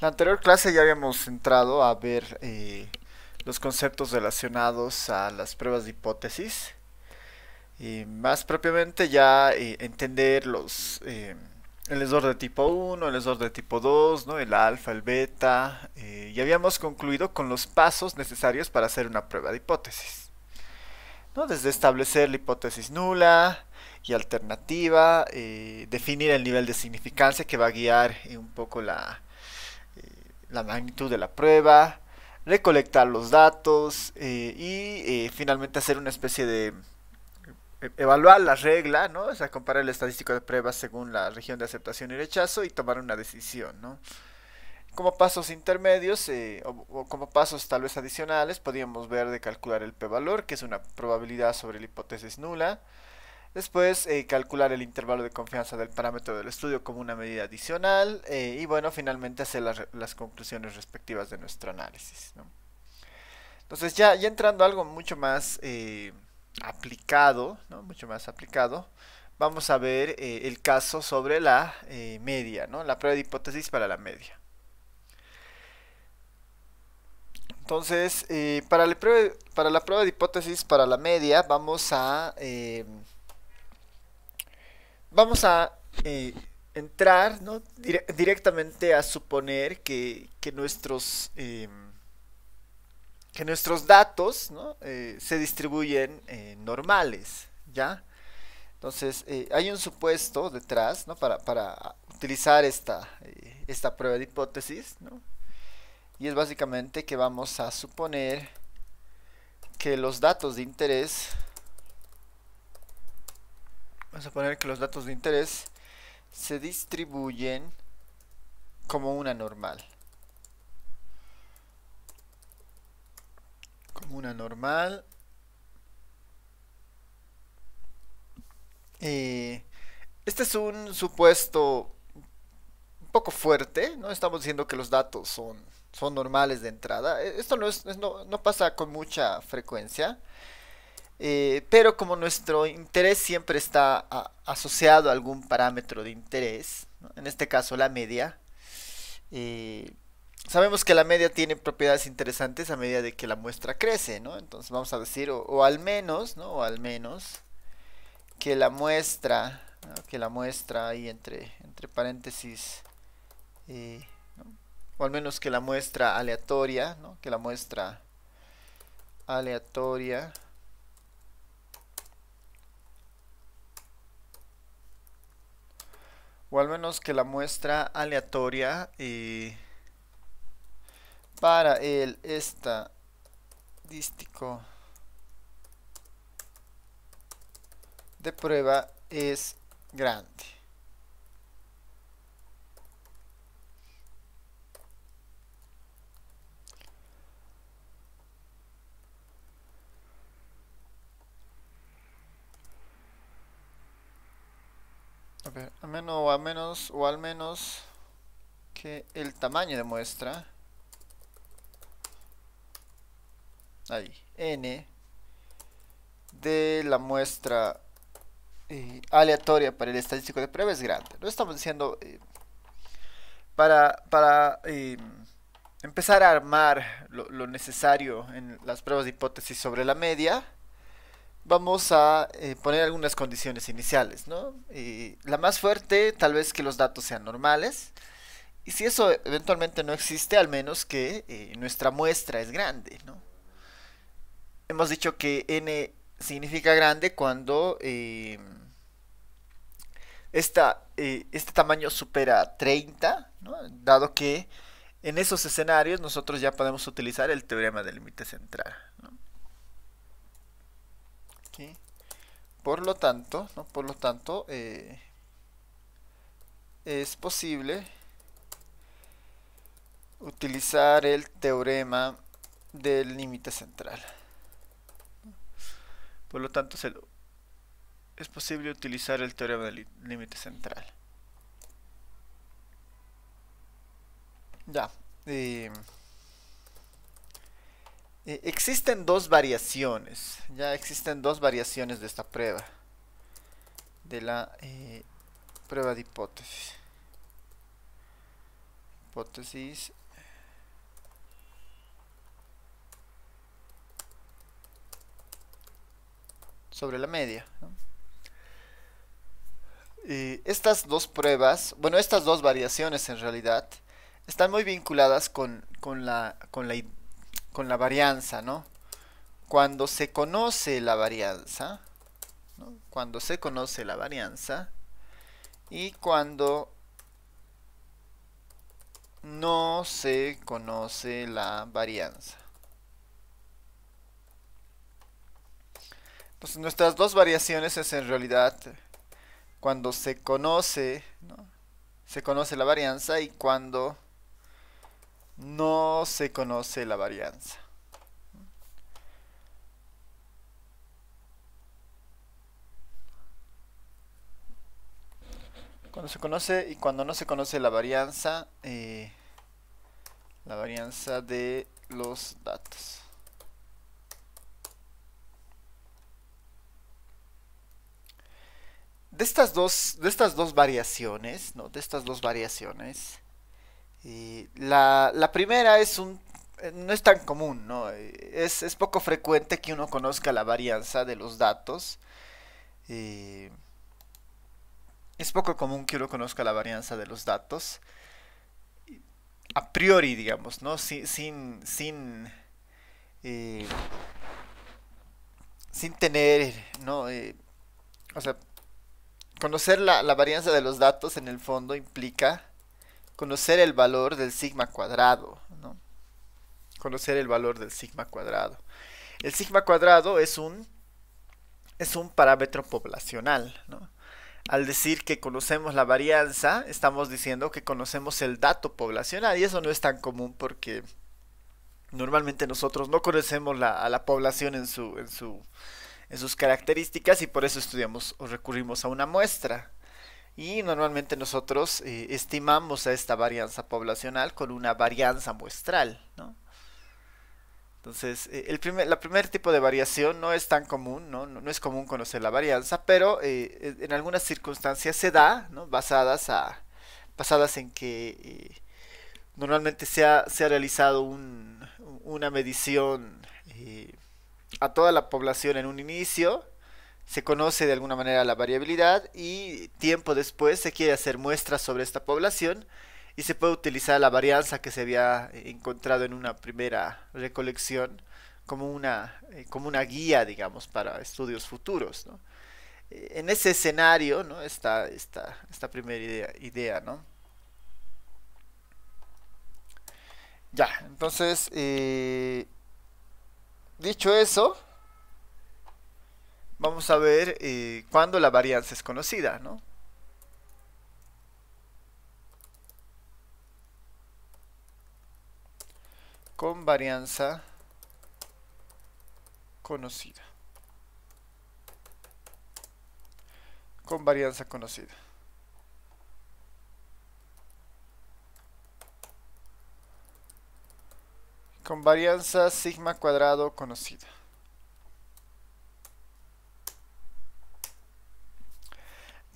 La anterior clase ya habíamos entrado a ver eh, los conceptos relacionados a las pruebas de hipótesis y más propiamente ya eh, entender los eh, el error de tipo 1, el error de tipo 2, ¿no? el alfa, el beta y habíamos concluido con los pasos necesarios para hacer una prueba de hipótesis. ¿no? Desde establecer la hipótesis nula, y alternativa, definir el nivel de significancia que va a guiar un poco la, la magnitud de la prueba, recolectar los datos eh, y eh, finalmente hacer una especie de eh, evaluar la regla, ¿no? O sea, comparar el estadístico de pruebas según la región de aceptación y rechazo y tomar una decisión, Como pasos intermedios o, o, como pasos tal vez adicionales, podríamos ver de calcular el p-valor, que es una probabilidad sobre la hipótesis nula, Después eh, calcular el intervalo de confianza del parámetro del estudio como una medida adicional eh, y bueno, finalmente hacer las, conclusiones respectivas de nuestro análisis. Entonces ya, ya, entrando a algo mucho más eh, aplicado, ¿no? mucho más aplicado, vamos a ver el caso sobre la media, ¿no? la prueba de hipótesis para la media. Entonces, para, para la prueba de hipótesis para la media vamos a vamos a eh, entrar directamente a suponer que, nuestros... Em, que nuestros datos eh, se distribuyen eh, normales, ¿ya? Entonces, hay un supuesto detrás, Para, utilizar esta, esta prueba de hipótesis, Y es básicamente que vamos a suponer que los datos de interés Vamos a poner que los datos de interés se distribuyen como una normal. Como una normal. Eh, este es un supuesto un poco fuerte, no estamos diciendo que los datos son, son normales de entrada. E, esto no, es, no, no pasa con mucha frecuencia. Eh, pero como nuestro interés siempre está asociado a algún parámetro de interés, en este caso la media, eh, sabemos que la media tiene propiedades interesantes a medida de que la muestra crece, ¿no? Entonces vamos a decir, o, al menos, ¿no? O al menos que la muestra, que la muestra ahí entre, entre paréntesis, eh, o al menos que la muestra aleatoria, Que la muestra aleatoria o al menos que la muestra aleatoria eh, para el estadístico de prueba es grande. o al menos o al menos que el tamaño de muestra ahí n de la muestra eh, aleatoria para el estadístico de prueba es grande lo estamos diciendo eh, para, em, empezar a armar lo, lo necesario en las pruebas de hipótesis sobre la media vamos a eh, poner algunas condiciones iniciales, ¿no? la más fuerte, tal vez que los datos sean normales. Y si eso eventualmente no existe, al menos que eh, nuestra muestra es grande, Hemos dicho que n significa grande cuando em, eh, este tamaño supera 30, dado que en esos escenarios nosotros ya podemos utilizar el teorema del límite central. Por lo tanto, Por lo tanto, eh, es posible utilizar el teorema del límite central. Por lo tanto, es posible utilizar el teorema del límite central. Ya. Eh, eh, existen dos variaciones. Ya existen dos variaciones de esta prueba. De la eh, prueba de hipótesis. Hipótesis sobre la media. ¿no? estas dos pruebas, bueno, estas dos variaciones en realidad, están muy vinculadas con, la, con, la, con la varianza, ¿no? Cuando se conoce la varianza, ¿no? cuando se conoce la varianza y cuando no se conoce la varianza. Entonces nuestras dos variaciones es en realidad cuando se conoce, ¿no? se conoce la varianza y cuando no se conoce la varianza. Cuando se conoce y cuando no se conoce la varianza, eh, la varianza de los datos. De estas dos, de estas dos variaciones, De estas dos variaciones, la, primera es un eh, no es tan común, ¿no? Eh, es, poco frecuente que uno conozca la varianza de los datos. Eh, es poco común que uno conozca la varianza de los datos. A priori, digamos, ¿no? Sin. sin. sin, sin tener. ¿no? o sea. Conocer la, la varianza de los datos en el fondo implica conocer el valor del sigma cuadrado. ¿no? Conocer el valor del sigma cuadrado. El sigma cuadrado es un, es un parámetro poblacional. Al decir que conocemos la varianza, estamos diciendo que conocemos el dato poblacional y eso no es tan común porque normalmente nosotros no conocemos a la población en, en sus características y por eso estudiamos o recurrimos a una muestra y normalmente nosotros eh, estimamos a esta varianza poblacional con una varianza muestral. Entonces, eh, el primer, la primer tipo de variación no es tan común, no, es común conocer la varianza, pero eh, en algunas circunstancias se da, basadas, a, basadas en que normalmente se ha, realizado un, una medición a toda la población en un inicio, se conoce de alguna manera la variabilidad y tiempo después se quiere hacer muestras sobre esta población y se puede utilizar la varianza que se había eh, encontrado en una primera recolección como una, eh, como una guía, digamos, para estudios futuros. Eh, en ese escenario ¿no? está esta, esta primera idea, ¿no? Ya, entonces, dicho eso, vamos a ver cuando eh, cuándo la varianza es conocida, ¿no? Con varianza conocida. Con varianza conocida. Con varianza sigma cuadrado conocida.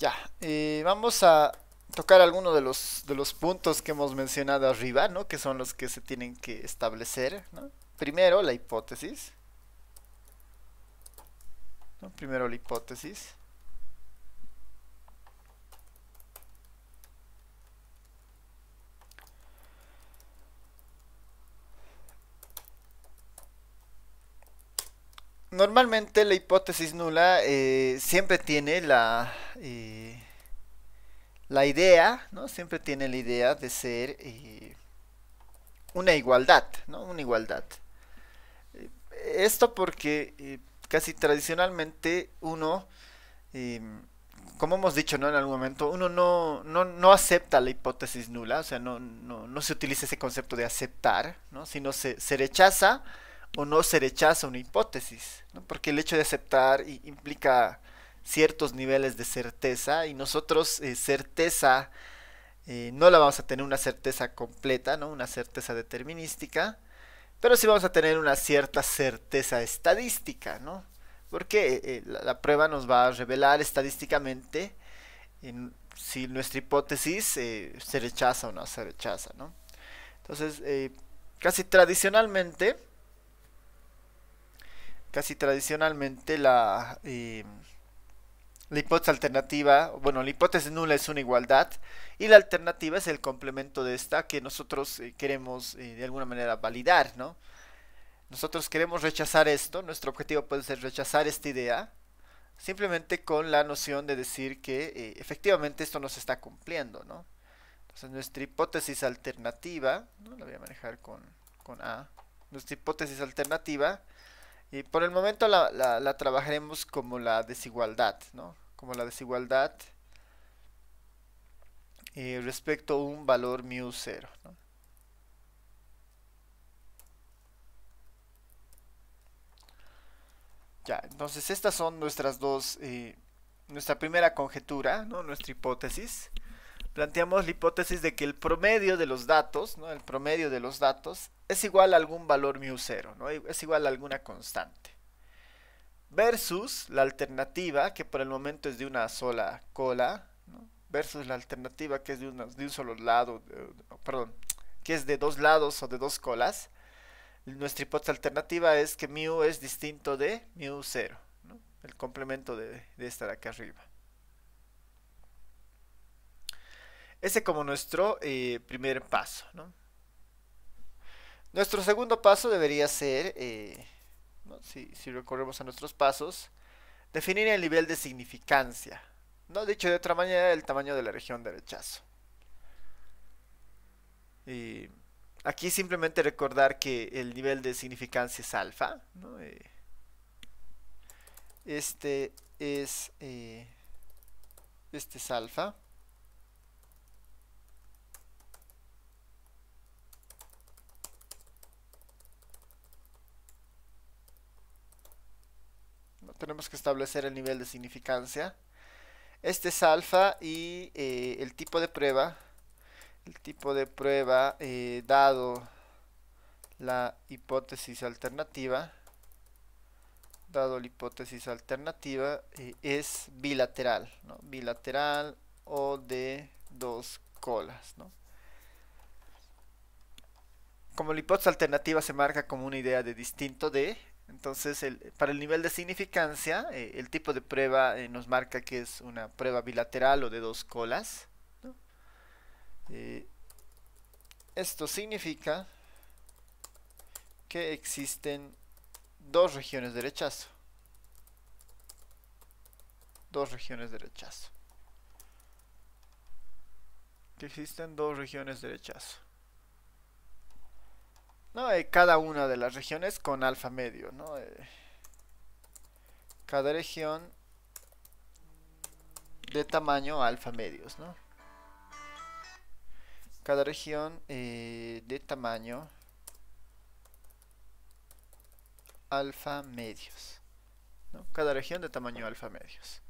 Ya, eh, vamos a tocar algunos de los, puntos que hemos mencionado arriba, ¿no? Que son los que se tienen que establecer, Primero, la hipótesis. Primero la hipótesis. normalmente la hipótesis nula eh, siempre tiene la, eh, la idea, ¿no? Siempre tiene la idea de ser eh, una igualdad, ¿no? Una igualdad. Esto porque casi tradicionalmente uno, como hemos dicho ¿no? en algún momento, uno no, no, no acepta la hipótesis nula, o sea, no, no, no se utiliza ese concepto de aceptar, ¿no? sino se, se rechaza o no se rechaza una hipótesis, porque el hecho de aceptar implica ciertos niveles de certeza y nosotros eh, certeza eh, no la vamos a tener una certeza completa, ¿no? una certeza determinística, pero sí vamos a tener una cierta certeza estadística, ¿no? porque eh, la, prueba nos va a revelar estadísticamente si nuestra hipótesis se rechaza o no se rechaza. ¿no? Entonces, casi tradicionalmente, casi tradicionalmente eh, la, hipótesis alternativa, bueno, la hipótesis nula es una igualdad y la alternativa es el complemento de esta que nosotros eh, queremos eh, de alguna manera validar, ¿no? Nosotros queremos rechazar esto, nuestro objetivo puede ser rechazar esta idea, simplemente con la noción de decir que efectivamente esto no se está cumpliendo, ¿no? Entonces nuestra hipótesis alternativa, la voy a manejar con, con A, nuestra hipótesis alternativa y por el momento la, trabajaremos como la desigualdad, ¿no? Como la desigualdad eh, respecto a un valor mu 0, ¿no? Ya, entonces estas son nuestras dos, eh, nuestra primera conjetura, ¿no? nuestra hipótesis planteamos la hipótesis de que el promedio de los datos, ¿no? el promedio de los datos, es igual a algún valor mu cero, ¿no? es igual a alguna constante. Versus la alternativa, que por el momento es de una sola cola, ¿no? versus la alternativa que es de, de un solo lado, perdón, que es de dos lados o de dos colas. Nuestra hipótesis alternativa es que mu es distinto de mu 0 ¿no? el complemento de, de esta de acá arriba. Ese como nuestro eh, primer paso, Nuestro segundo paso debería ser, eh, si, recorremos a nuestros pasos, definir el nivel de significancia. No dicho de otra manera, el tamaño de la región de rechazo. aquí simplemente recordar que el nivel de significancia es alfa. Eh, este es este es alfa. tenemos que establecer el nivel de significancia. Este es alfa y eh, el tipo de prueba, el tipo de prueba eh, dado la hipótesis alternativa, dado la hipótesis alternativa, eh, es bilateral, bilateral o de dos colas. Como la hipótesis alternativa se marca como una idea de distinto de, entonces, para el nivel de significancia, eh, el tipo de prueba eh, nos marca que es una prueba bilateral o de dos colas. Eh, esto significa que existen dos regiones de rechazo. Dos regiones de rechazo. Que existen dos regiones de rechazo. ¿no? Eh, cada una de las regiones con alfa medio, ¿no? Eh, cada región eh, de tamaño alfa medios, ¿no? Cada región de tamaño alfa medios. Cada región de tamaño alfa medios.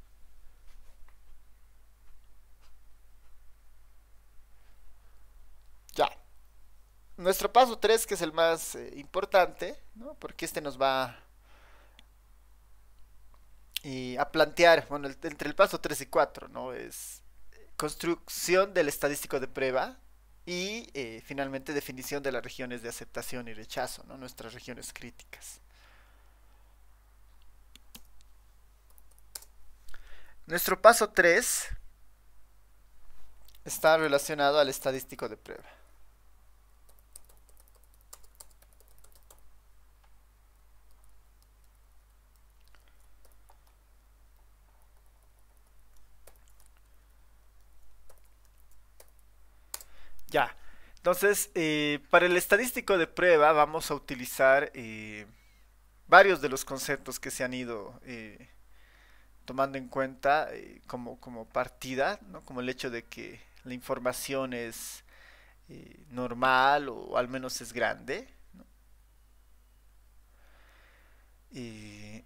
Nuestro paso 3, que es el más eh, importante, porque este nos va a plantear, bueno, entre el paso 3 y 4, ¿no? es construcción del estadístico de prueba y eh, finalmente definición de las regiones de aceptación y rechazo, nuestras regiones críticas. Nuestro paso 3 está relacionado al estadístico de prueba. Ya. Entonces, eh, para el estadístico de prueba vamos a utilizar eh, varios de los conceptos que se han ido eh, tomando en cuenta como, partida, ¿no? como el hecho de que la información es normal o, al menos es grande. Y,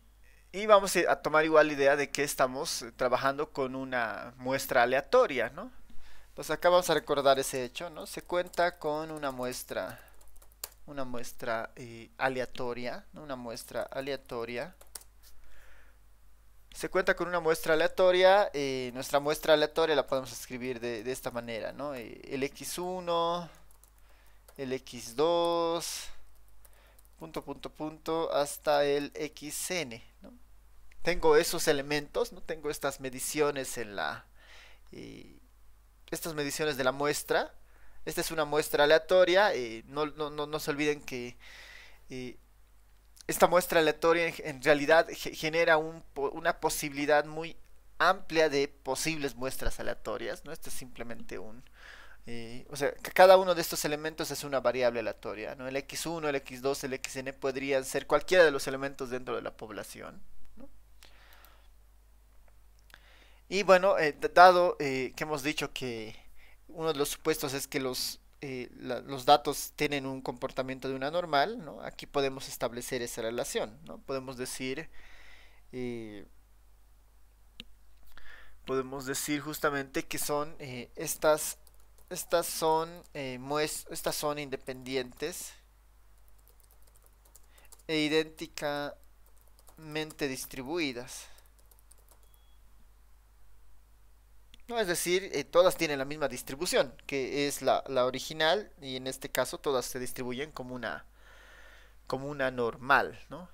y vamos a tomar igual la idea de que estamos trabajando con una muestra aleatoria, ¿no? Entonces pues acá vamos a recordar ese hecho, ¿no? Se cuenta con una muestra, una muestra eh, aleatoria, ¿no? una muestra aleatoria. Se cuenta con una muestra aleatoria, eh, nuestra muestra aleatoria la podemos escribir de, esta manera, ¿no? Eh, el x1, el x2, punto, punto, punto, hasta el xn, ¿no? Tengo esos elementos, ¿no? Tengo estas mediciones en la estas mediciones de la muestra. Esta es una muestra aleatoria. y no, se olviden que eh, esta muestra aleatoria en, realidad genera una posibilidad muy amplia de posibles muestras aleatorias. ¿no? Este es simplemente un... Eh, o sea, cada uno de estos elementos es una variable aleatoria. ¿no? El x1, el x2, el xn podrían ser cualquiera de los elementos dentro de la población. Y bueno, eh, dado eh, que hemos dicho que uno de los supuestos es que los, eh, los datos tienen un comportamiento de una normal, aquí podemos establecer esa relación. ¿no? Podemos decir, podemos decir justamente que son estas, estas son, estas son independientes e idénticamente distribuidas. No, es decir, eh, todas tienen la misma distribución, que es la, original, y en este caso todas se distribuyen como una, como una normal, ¿no?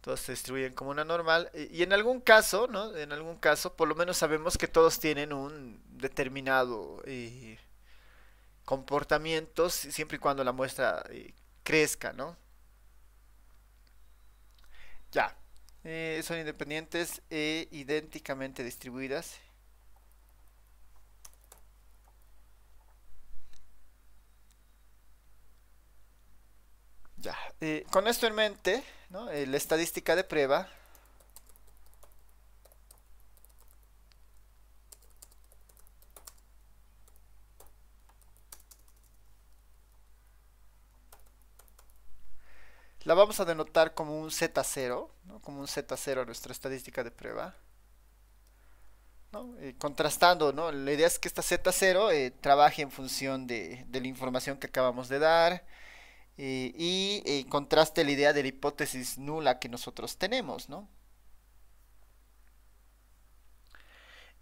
Todas se distribuyen como una normal. Y, en algún caso, ¿no? En algún caso, por lo menos sabemos que todos tienen un determinado eh, comportamiento, siempre y cuando la muestra eh, crezca, ¿no? Ya. son independientes e idénticamente distribuidas con esto en mente, eh, la estadística de prueba la vamos a denotar como un Z0, como un Z0 nuestra estadística de prueba. Eh, contrastando, la idea es que esta Z0 eh, trabaje en función de, la información que acabamos de dar, y eh, contraste la idea de la hipótesis nula que nosotros tenemos, ¿no?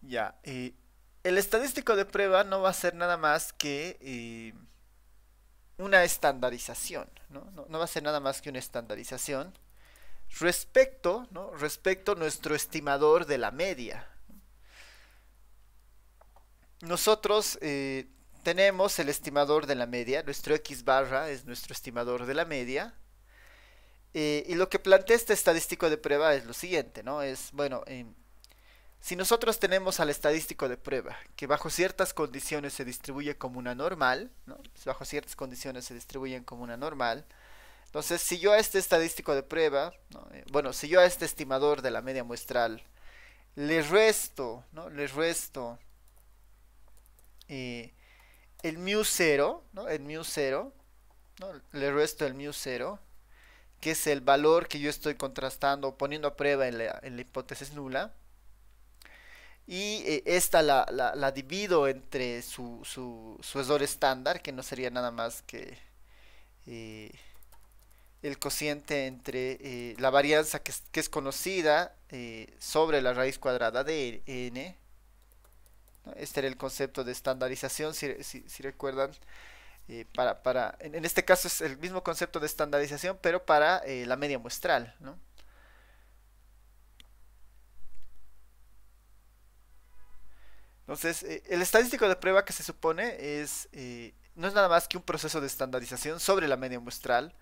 Ya, eh, el estadístico de prueba no va a ser nada más que eh, una estandarización, ¿no? ¿no? va a ser nada más que una estandarización respecto, ¿no? Respecto a nuestro estimador de la media. Nosotros tenemos el estimador de la media, nuestro x barra es nuestro estimador de la media. Eh, y lo que plantea este estadístico de prueba es lo siguiente, ¿no? Es, bueno, em, si nosotros tenemos al estadístico de prueba, que bajo ciertas condiciones se distribuye como una normal, ¿no? Bajo ciertas condiciones se distribuyen como una normal. Entonces, si yo a este estadístico de prueba, eh, bueno, si yo a este estimador de la media muestral le resto, ¿no? Le resto eh, el mu 0, ¿no? El mu 0, ¿no? Le resto el mu 0, que es el valor que yo estoy contrastando, poniendo a prueba en la, hipótesis nula. Y eh, esta la, divido entre su, su, error estándar, que no sería nada más que eh, el cociente entre eh, la varianza que es conocida sobre la raíz cuadrada de n este era el concepto de estandarización, si, recuerdan. Eh, para, en, este caso es el mismo concepto de estandarización, pero para eh, la media muestral. ¿no? Entonces, eh, el estadístico de prueba que se supone es no es nada más que un proceso de estandarización sobre la media muestral,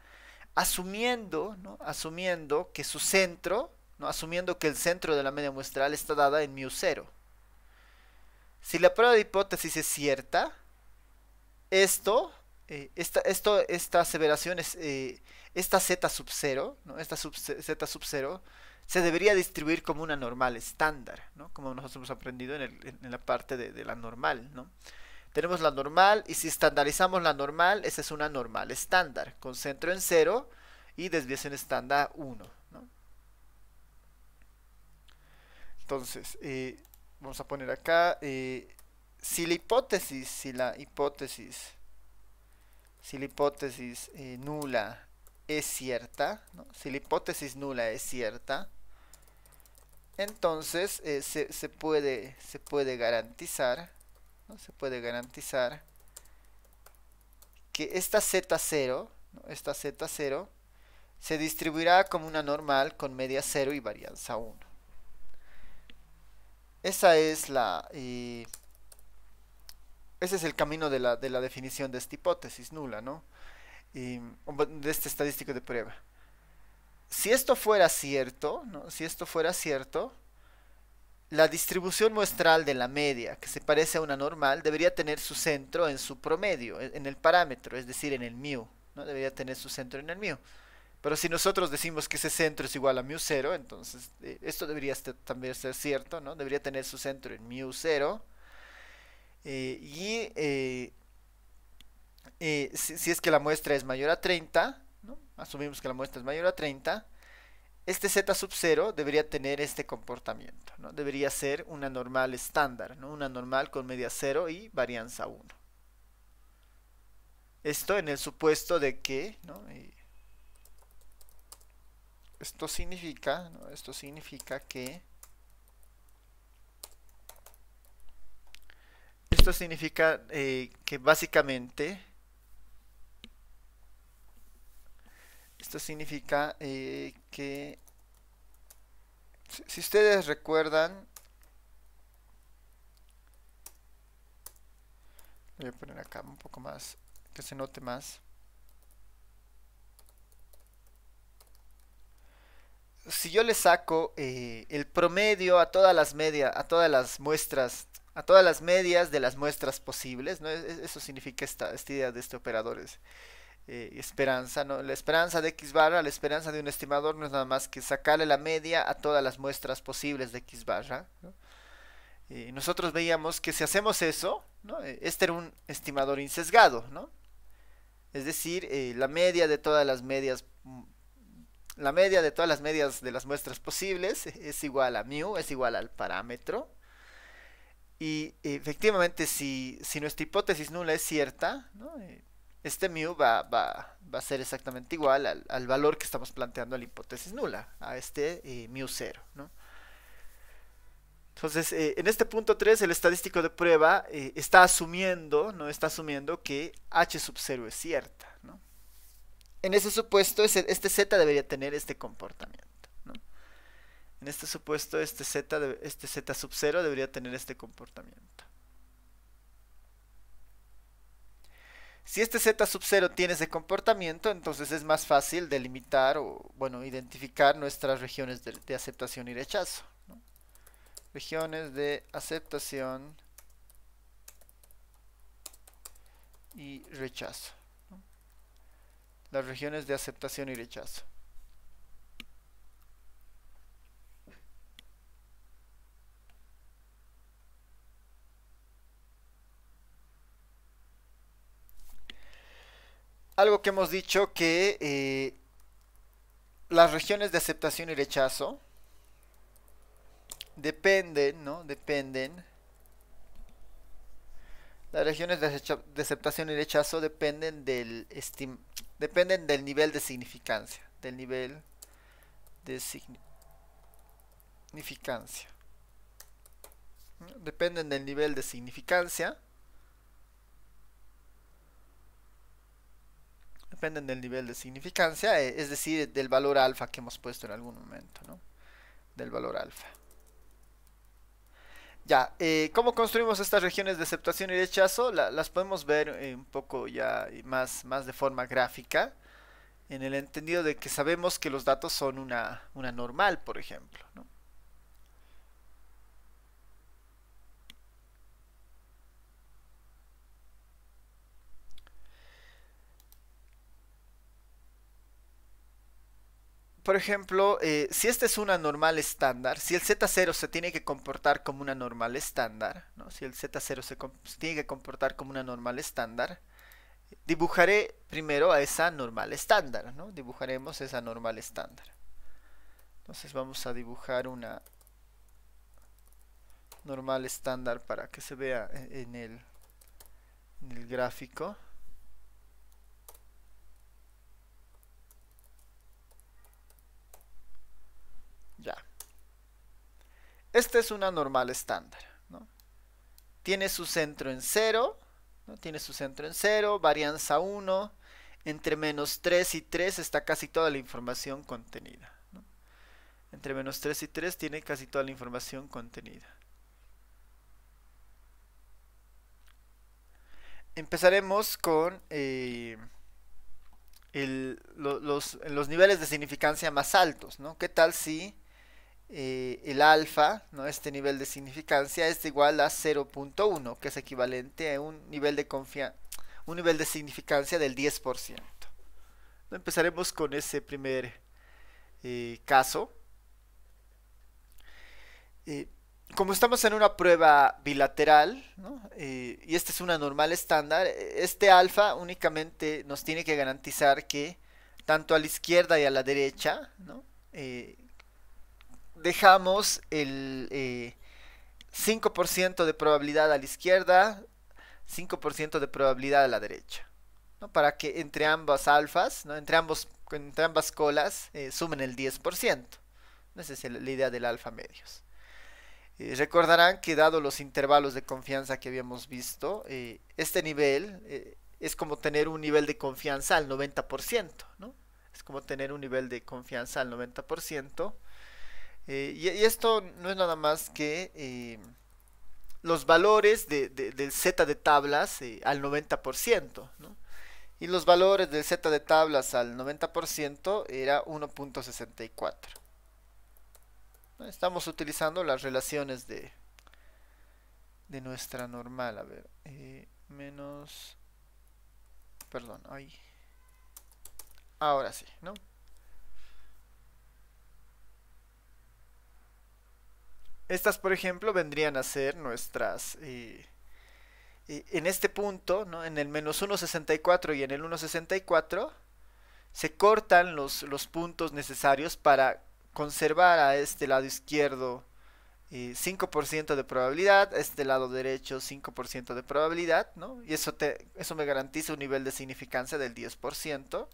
asumiendo, ¿no? asumiendo que su centro, ¿no? asumiendo que el centro de la media muestral está dada en mu0. Si la prueba de hipótesis es cierta, esto, eh, esta, esto, aseveración es, eh, esta z sub 0, ¿no? esta z sub 0, se debería distribuir como una normal estándar, ¿no? como nosotros hemos aprendido en, la parte de, la normal. Tenemos la normal y si estandarizamos la normal, esa es una normal estándar, con centro en 0 y desviación estándar 1. Entonces, eh, vamos a poner acá, eh, si la hipótesis, si la hipótesis, si la hipótesis eh, nula es cierta, si la hipótesis nula es cierta, entonces eh, se, se, puede, se puede garantizar, ¿no? se puede garantizar que esta Z0, ¿no? esta Z0 se distribuirá como una normal con media 0 y varianza 1. Esa es la... Eh, ese es el camino de la, definición de esta hipótesis nula, ¿no? de este estadístico de prueba. Si esto fuera cierto, Si esto fuera cierto, la distribución muestral de la media, que se parece a una normal, debería tener su centro en su promedio, en el parámetro, es decir, en el mu. ¿no? Debería tener su centro en el mu. Pero si nosotros decimos que ese centro es igual a mu 0, entonces eh, esto debería este, también ser cierto, ¿no? Debería tener su centro en mu 0. Eh, y eh, si, es que la muestra es mayor a 30, ¿no? asumimos que la muestra es mayor a 30, este z sub 0 debería tener este comportamiento, ¿no? Debería ser una normal estándar, ¿no? Una normal con media 0 y varianza 1. Esto en el supuesto de que, esto significa, esto significa que esto significa eh, que básicamente esto significa eh, que si, si ustedes recuerdan voy a poner acá un poco más que se note más si yo le saco eh, el promedio a todas las medias, a todas las muestras, a todas las medias de las muestras posibles, ¿no? E-, e-, eso significa esta, esta idea de este operador es eh, esperanza, ¿no? La esperanza de X barra, la esperanza de un estimador no es nada más que sacarle la media a todas las muestras posibles de X barra, eh, nosotros veíamos que si hacemos eso, e-, este era un estimador insesgado, ¿no? Es decir, la media de todas las medias mm, la media de todas las medias de las muestras posibles es igual a mu, es igual al parámetro. Y efectivamente, si, nuestra hipótesis nula es cierta, este mu va, a ser exactamente igual al, valor que estamos planteando a la hipótesis nula, a este eh, mu Entonces, eh, en este punto 3, el estadístico de prueba eh, está asumiendo, no está asumiendo que h sub 0 es cierta en ese supuesto, este Z debería tener este comportamiento. En este supuesto, este Z, este sub 0 debería tener este comportamiento. Si este Z sub 0 tiene ese comportamiento, entonces es más fácil delimitar o, bueno, identificar nuestras regiones de, aceptación y rechazo. Regiones de aceptación y rechazo las regiones de aceptación y rechazo. Algo que hemos dicho que eh, las regiones de aceptación y rechazo dependen, ¿no? Dependen. Las regiones de aceptación y rechazo dependen del estim Dependen del nivel de significancia. Del nivel de significancia. Dependen del nivel de significancia. Dependen del nivel de significancia, eh, es decir, del valor alfa que hemos puesto en algún momento, ¿no? Del valor alfa. Ya, eh, ¿cómo construimos estas regiones de aceptación y rechazo? las podemos ver eh, un poco ya eh, más, más de forma gráfica, en el entendido de que sabemos que los datos son una, normal, por ejemplo. por ejemplo, eh, si esta es una normal estándar, si el Z0 se tiene que comportar como una normal estándar, si el Z0 se, tiene que comportar como una normal estándar, dibujaré primero a esa normal estándar, ¿no? dibujaremos esa normal estándar. Entonces vamos a dibujar una normal estándar para que se vea eh, en el gráfico. Esta es una normal estándar. Tiene su centro en 0, ¿no? tiene su centro en 0, varianza 1, entre menos 3 y 3 está casi toda la información contenida. Entre menos 3 y 3 tiene casi toda la información contenida. Empezaremos con eh, los, niveles de significancia más altos. ¿no? ¿Qué tal si eh, el alfa, ¿no? este nivel de significancia, es igual a 0.1, que es equivalente a un nivel de confianza un nivel de significancia del 10%. ¿No? Empezaremos con ese primer eh, caso. Eh, como estamos en una prueba bilateral, y esta es una normal estándar, este alfa únicamente nos tiene que garantizar que tanto a la izquierda y a la derecha, ¿no? dejamos el 5% eh, de probabilidad a la izquierda, 5% de probabilidad a la derecha. Para que entre ambas alfas, entre, ambos, entre ambas colas, eh, sumen el 10%. Esa es la idea del alfa medios. Eh, recordarán que dado los intervalos de confianza que habíamos visto, este nivel es como tener un nivel de confianza al 90%. Es como tener un nivel de confianza al 90%. Eh, y, esto no es nada más que eh, los valores del Z de tablas eh, al 90%. ¿no? Y los valores del Z de tablas al 90% era 1.64. Estamos utilizando las relaciones de, de nuestra normal. A ver, menos... Perdón, ahí. Ahora sí, ¿no? Estas, por ejemplo, vendrían a ser nuestras... Eh, eh, en este punto, en el menos 1.64 y en el 1.64, se cortan los, puntos necesarios para conservar a este lado izquierdo 5% eh, de probabilidad, a este lado derecho 5% de probabilidad, ¿no? y eso, te, eso me garantiza un nivel de significancia del 10%.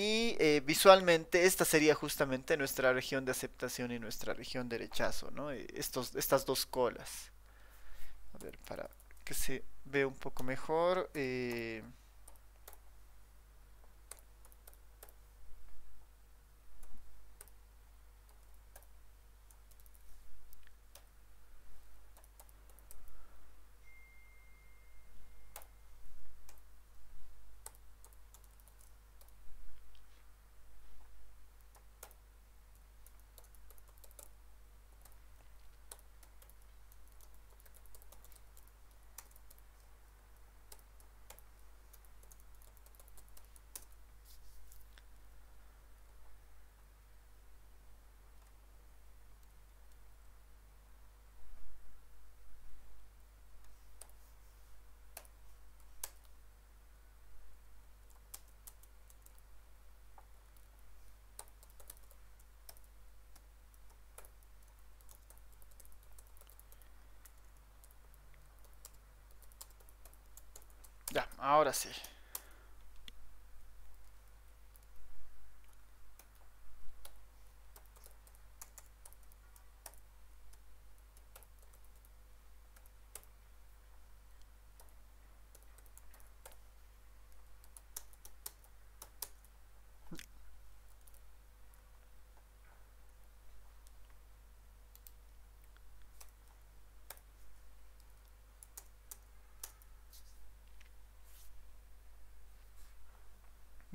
Y eh, visualmente esta sería justamente nuestra región de aceptación y nuestra región de rechazo, ¿no? Eh, estos, estas dos colas. A ver, para que se vea un poco mejor. Eh, Ahora sí.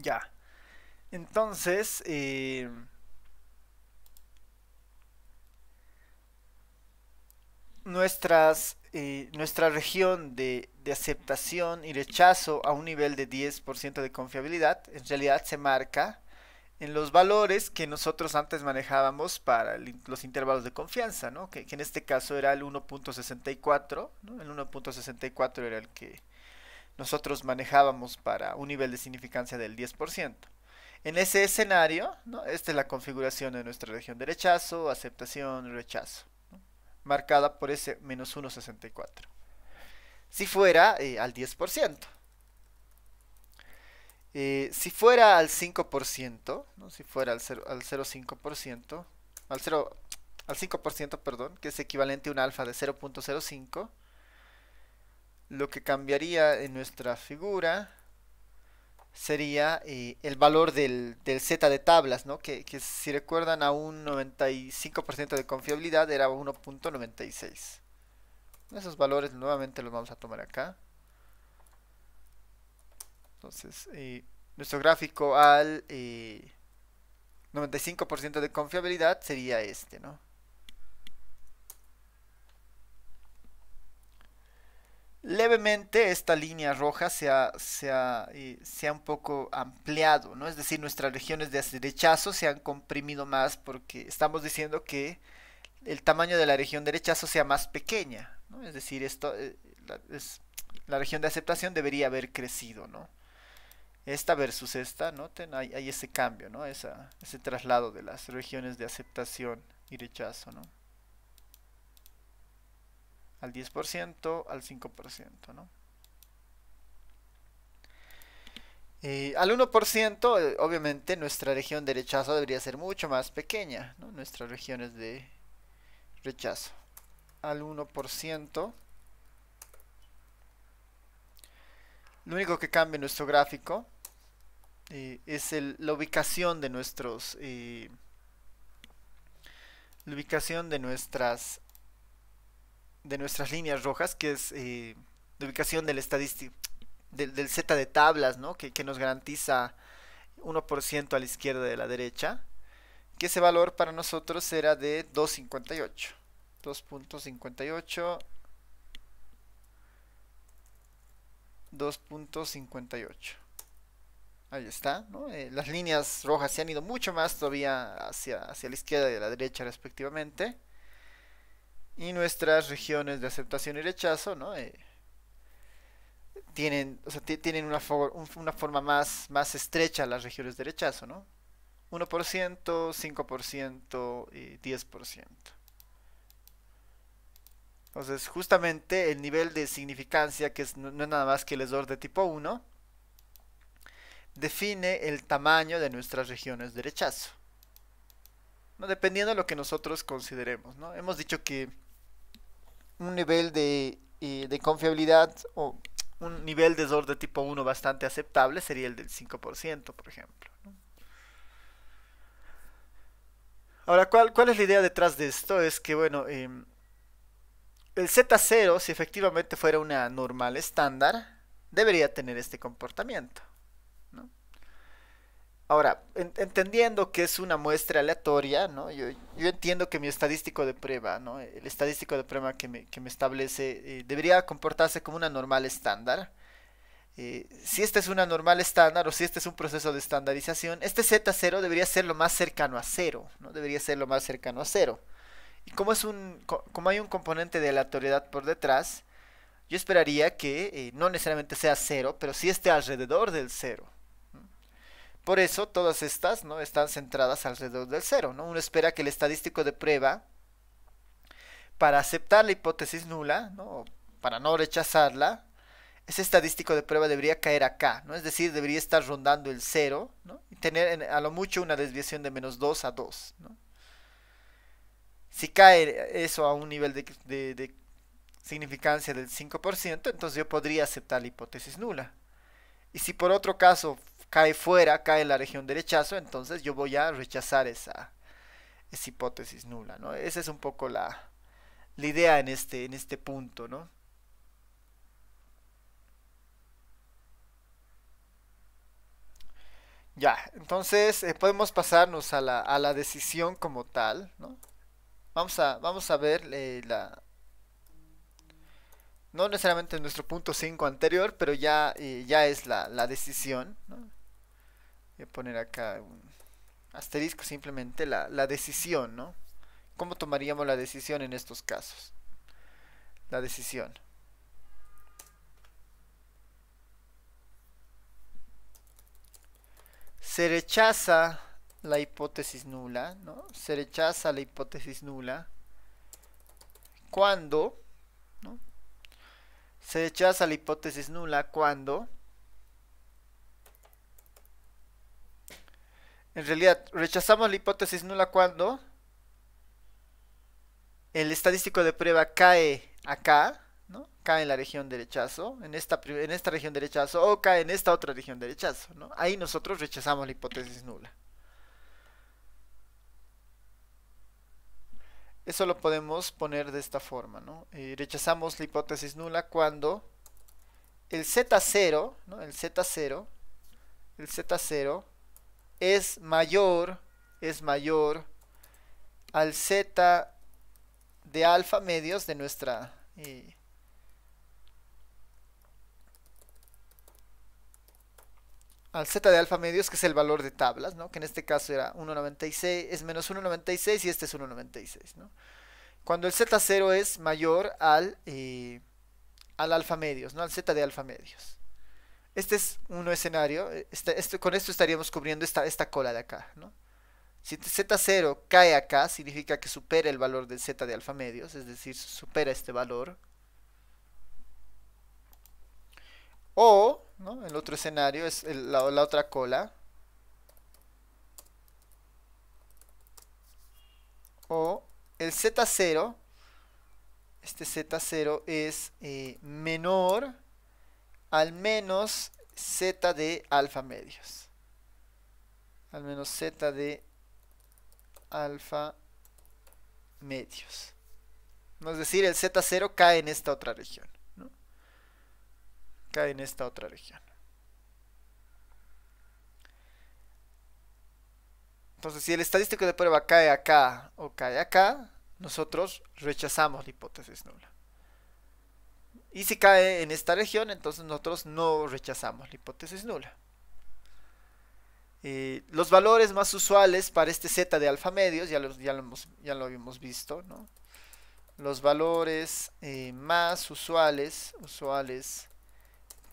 Ya. Entonces, eh, nuestras, eh, nuestra región de, aceptación y rechazo a un nivel de 10% de confiabilidad en realidad se marca en los valores que nosotros antes manejábamos para los intervalos de confianza, ¿no? que, en este caso era el 1.64, el 1.64 era el que nosotros manejábamos para un nivel de significancia del 10%. En ese escenario, esta es la configuración de nuestra región de rechazo, aceptación, rechazo, marcada por ese menos 1,64. Eh, eh, si fuera al 10%. si fuera al 5%, ¿no? si fuera al 0,5%, al, 0, al 5%, perdón, que es equivalente a un alfa de 0.05, lo que cambiaría en nuestra figura sería eh, el valor del, Z de tablas, ¿no? que, si recuerdan a un 95% de confiabilidad era 1.96. Esos valores nuevamente los vamos a tomar acá. Entonces, eh, nuestro gráfico al 95% eh, de confiabilidad sería este, ¿no? levemente esta línea roja eh, se ha, un poco ampliado, ¿no? Es decir, nuestras regiones de rechazo se han comprimido más porque estamos diciendo que el tamaño de la región de rechazo sea más pequeña, ¿no? Es decir, esto, eh, la, región de aceptación debería haber crecido, ¿no? Esta versus esta, ¿no? hay, hay, ese cambio, ¿no? ese traslado de las regiones de aceptación y rechazo, ¿no? al 10%, al 5%, ¿no? Eh, al 1%, eh, obviamente, nuestra región de rechazo debería ser mucho más pequeña, Nuestras regiones de rechazo. Al 1%. Lo único que cambia en nuestro gráfico eh, es la ubicación de nuestros... la ubicación de nuestras de nuestras líneas rojas, que es eh, de ubicación del estadístico, del, Z de tablas, ¿no? que, nos garantiza 1% a la izquierda de la derecha, que ese valor para nosotros era de 2.58. 2.58. 2.58. Ahí está, eh, las líneas rojas se han ido mucho más todavía hacia, hacia la izquierda y a la derecha respectivamente y nuestras regiones de aceptación y rechazo, eh, tienen, tienen una, forma más, más estrecha las regiones de rechazo, ¿no? 1%, 5% y 10%. Entonces, justamente el nivel de significancia, que no, es nada más que el error de tipo 1, define el tamaño de nuestras regiones de rechazo. ¿no? Dependiendo de lo que nosotros consideremos. ¿no? Hemos dicho que un nivel eh, de, confiabilidad o un nivel de error de tipo 1 bastante aceptable sería el del 5%, por ejemplo. Ahora, ¿cuál, es la idea detrás de esto? Es que, bueno, em, el Z0, si efectivamente fuera una normal estándar, debería tener este comportamiento. Ahora, entendiendo que es una muestra aleatoria, Yo, entiendo que mi estadístico de prueba, El estadístico de prueba que me, establece eh, debería comportarse como una normal estándar. Eh, si esta es una normal estándar o si este es un proceso de estandarización, este Z0 debería ser lo más cercano a cero, Debería ser lo más cercano a cero. Y como, es un, como hay un componente de aleatoriedad por detrás, yo esperaría que eh, no necesariamente sea cero, pero sí esté alrededor del cero. Por eso todas estas ¿no? están centradas alrededor del cero. ¿no? Uno espera que el estadístico de prueba, para aceptar la hipótesis nula, ¿no? para no rechazarla, ese estadístico de prueba debería caer acá, ¿no? es decir, debería estar rondando el cero ¿no? y tener a lo mucho una desviación de menos 2 a 2. Si cae eso a un nivel de, de significancia del 5%, entonces yo podría aceptar la hipótesis nula. Y si por otro caso cae fuera, cae en la región de rechazo, entonces yo voy a rechazar esa, hipótesis nula, ¿no? Esa es un poco la, idea en este, en este punto, ¿no? Ya, entonces eh, podemos pasarnos a la, a la, decisión como tal, ¿no? Vamos a, vamos a ver eh, la... No necesariamente nuestro punto 5 anterior, pero ya, eh, ya es la, la decisión, ¿no? poner acá un asterisco simplemente la, decisión, ¿no? ¿Cómo tomaríamos la decisión en estos casos? La decisión. Se rechaza la hipótesis nula, ¿no? Se rechaza la hipótesis nula cuando, ¿no? Se rechaza la hipótesis nula cuando En realidad, rechazamos la hipótesis nula cuando el estadístico de prueba cae acá, ¿no? Cae en la región de rechazo, en esta, en esta región de rechazo, o cae en esta otra región de rechazo, Ahí nosotros rechazamos la hipótesis nula. Eso lo podemos poner de esta forma, eh, rechazamos la hipótesis nula cuando el Z0, ¿no? El Z0, el Z0 es mayor, es mayor al z de alfa medios de nuestra... al z de alfa medios, que es el valor de tablas, ¿no? que en este caso era 1,96, es menos 1,96 y este es 1,96. ¿no? Cuando el z0 es mayor al, eh, al alfa medios, ¿no? al z de alfa medios. Este es uno escenario. Este, este, con esto estaríamos cubriendo esta, cola de acá, ¿no? Si Z0 cae acá, significa que supera el valor del Z de alfa medios, es decir, supera este valor. O, el otro escenario es la, otra cola. O el Z0, este Z0 es eh, menor al menos z de alfa medios. Al menos z de alfa medios. ¿No? Es decir, el z0 cae en esta otra región. ¿no? Cae en esta otra región. Entonces, si el estadístico de prueba cae acá o cae acá, nosotros rechazamos la hipótesis nula y si cae en esta región, entonces nosotros no rechazamos la hipótesis nula. Eh, los valores más usuales para este Z de alfa medios, ya, los, ya, lo, ya lo habíamos visto, ¿no? Los valores eh, más usuales, usuales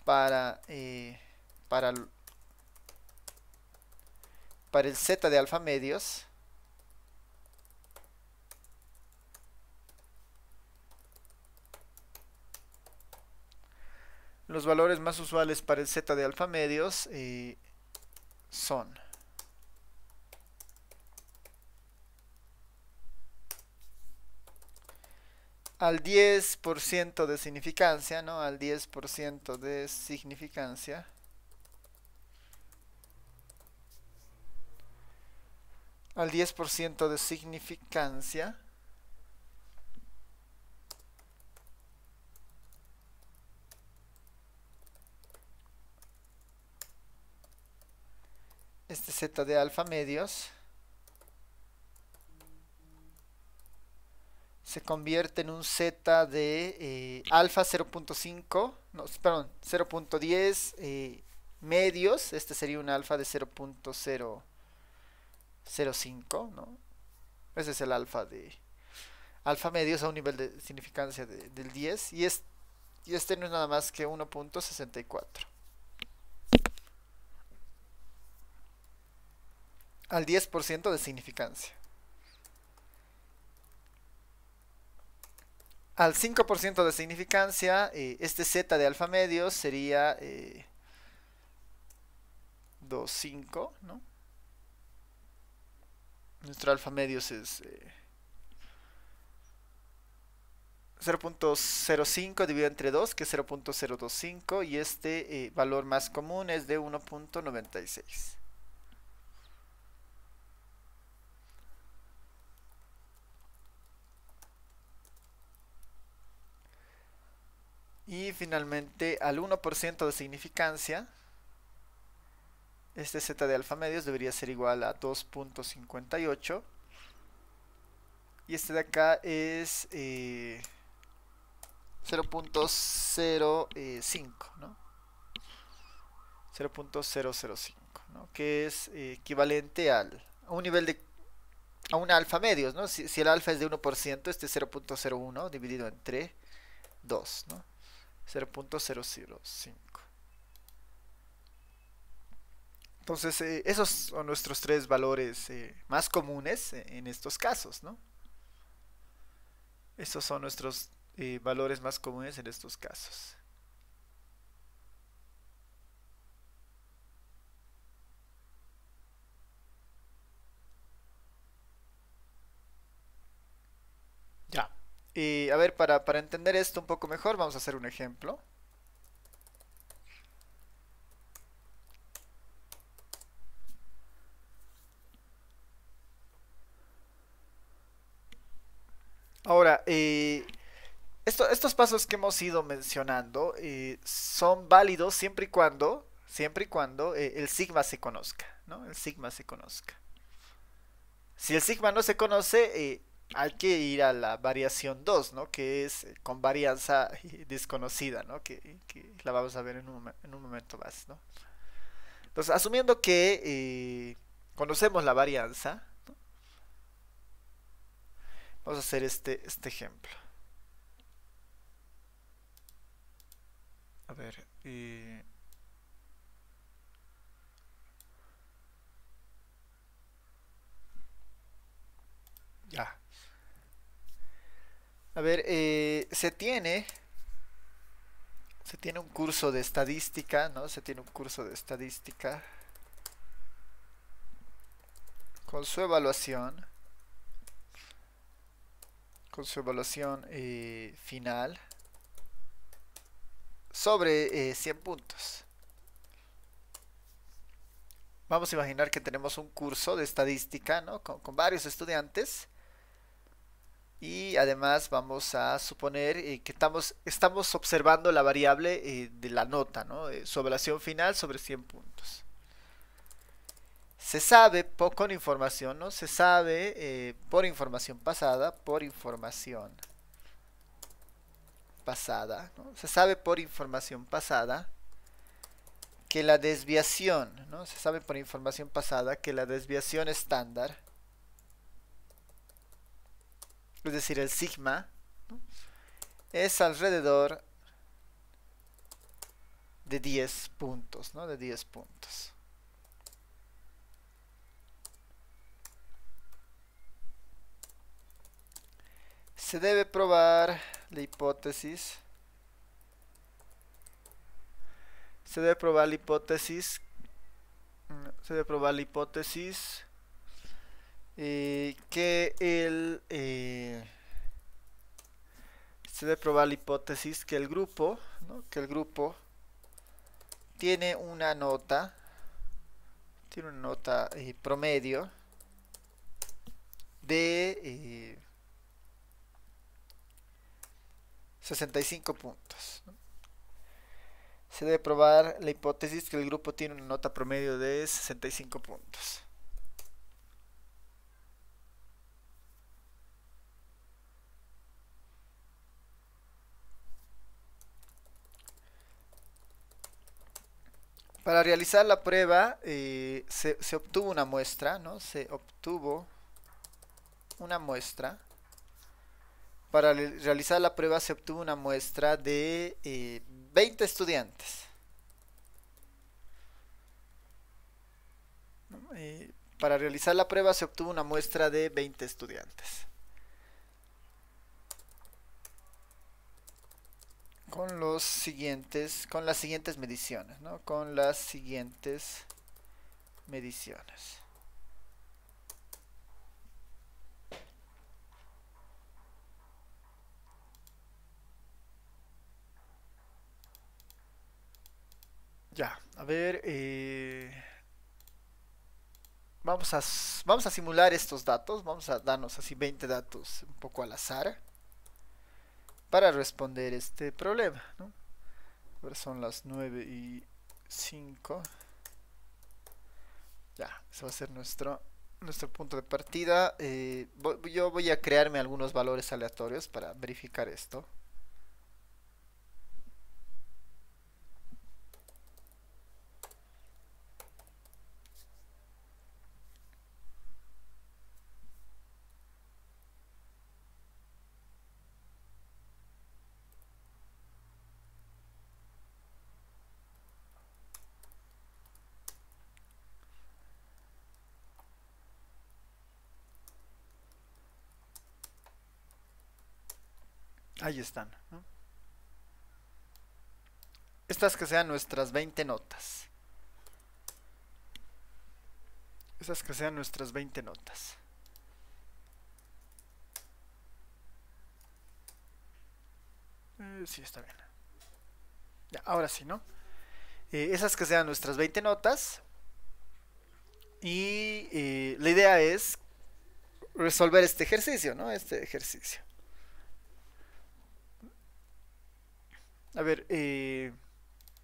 para, eh, para, para el Z de alfa medios Los valores más usuales para el Z de alfa medios eh, son al 10% de significancia, ¿no? Al 10% de significancia. Al 10% de significancia. este Z de alfa medios se convierte en un Z de eh, alfa 0.5, no, perdón, 0.10 eh, medios, este sería un alfa de 0.005, ¿no? Ese es el alfa de alfa medios a un nivel de significancia del 10 y, es, y este no es nada más que 1.64. al 10% de significancia. Al 5% de significancia, eh, este z de alfa medio sería 2,5 eh, Nuestro alfa medios es 0.05 eh, dividido entre 2, que es 0.025, y este valor más común es de 1.96. Y finalmente al 1% de significancia, este z de alfa medios debería ser igual a 2.58. Y este de acá es 0.05, eh, ¿no? 0.005, ¿no? Que es eh, equivalente al, a un nivel de... a un alfa medios, ¿no? Si, si el alfa es de 1%, este es 0.01 dividido entre 2, ¿no? 0.005. Entonces, eh, esos son nuestros tres valores más comunes en estos casos, ¿no? Estos son nuestros valores más comunes en estos casos. Y a ver, para, entender esto un poco mejor, vamos a hacer un ejemplo. Ahora, eh, estos pasos que hemos ido mencionando eh, son válidos siempre y cuando, siempre y cuando eh, el sigma se conozca, El sigma se conozca. Si el sigma no se conoce, hay que ir a la variación 2, ¿no? Que es eh, con varianza eh, desconocida, ¿no? Que, la vamos a ver en un, en un, momento más, ¿no? Entonces, asumiendo que eh, conocemos la varianza, vamos a hacer este, este ejemplo. A ver, ya. A ver, eh, se tiene. Se tiene un curso de estadística, ¿no? Se tiene un curso de estadística. Con su evaluación. Con su evaluación eh, final. Sobre 100 eh, puntos. Vamos a imaginar que tenemos un curso de estadística, ¿no? con varios estudiantes y además vamos a suponer eh, que estamos, estamos, observando la variable eh, de la nota, ¿no? Eh, su evaluación final sobre 100 puntos. Se sabe poco en información, ¿no? Se sabe por información pasada, por información pasada, Se sabe por información pasada que la desviación, ¿no? Se sabe por información pasada que la desviación estándar es decir, el sigma, es alrededor de 10 puntos, ¿no? De 10 puntos. Se debe probar la hipótesis. Se debe probar la hipótesis. Mm, se debe probar la hipótesis eh, que el eh, se debe probar la hipótesis que el grupo, que el grupo tiene una nota, tiene una nota y eh, promedio de 65 puntos. Se debe probar la hipótesis que el grupo tiene una nota promedio de 65 puntos. Para realizar la prueba eh, se, obtuvo una muestra, ¿no? Se obtuvo una muestra. Para realizar la prueba se obtuvo una muestra de 20 eh, estudiantes. Eh, para realizar la prueba se obtuvo una muestra de 20 estudiantes. con los siguientes, con las siguientes mediciones, ¿no? Con las siguientes mediciones. Ya, a ver, eh, vamos, a, vamos a simular estos datos, vamos a darnos así 20 datos un poco al azar para responder este problema. Ahora son las 9 y 5. Ya, eso va a ser nuestro, nuestro punto de partida. Eh, yo voy a crearme algunos valores aleatorios para verificar esto. ahí están. Estas que sean nuestras 20 notas. Esas que sean nuestras 20 notas. Eh, sí, está bien. ahora sí, ¿no? Eh, esas que sean nuestras 20 notas. Y eh, la idea es resolver este ejercicio, ¿no? Este ejercicio. A ver, eh,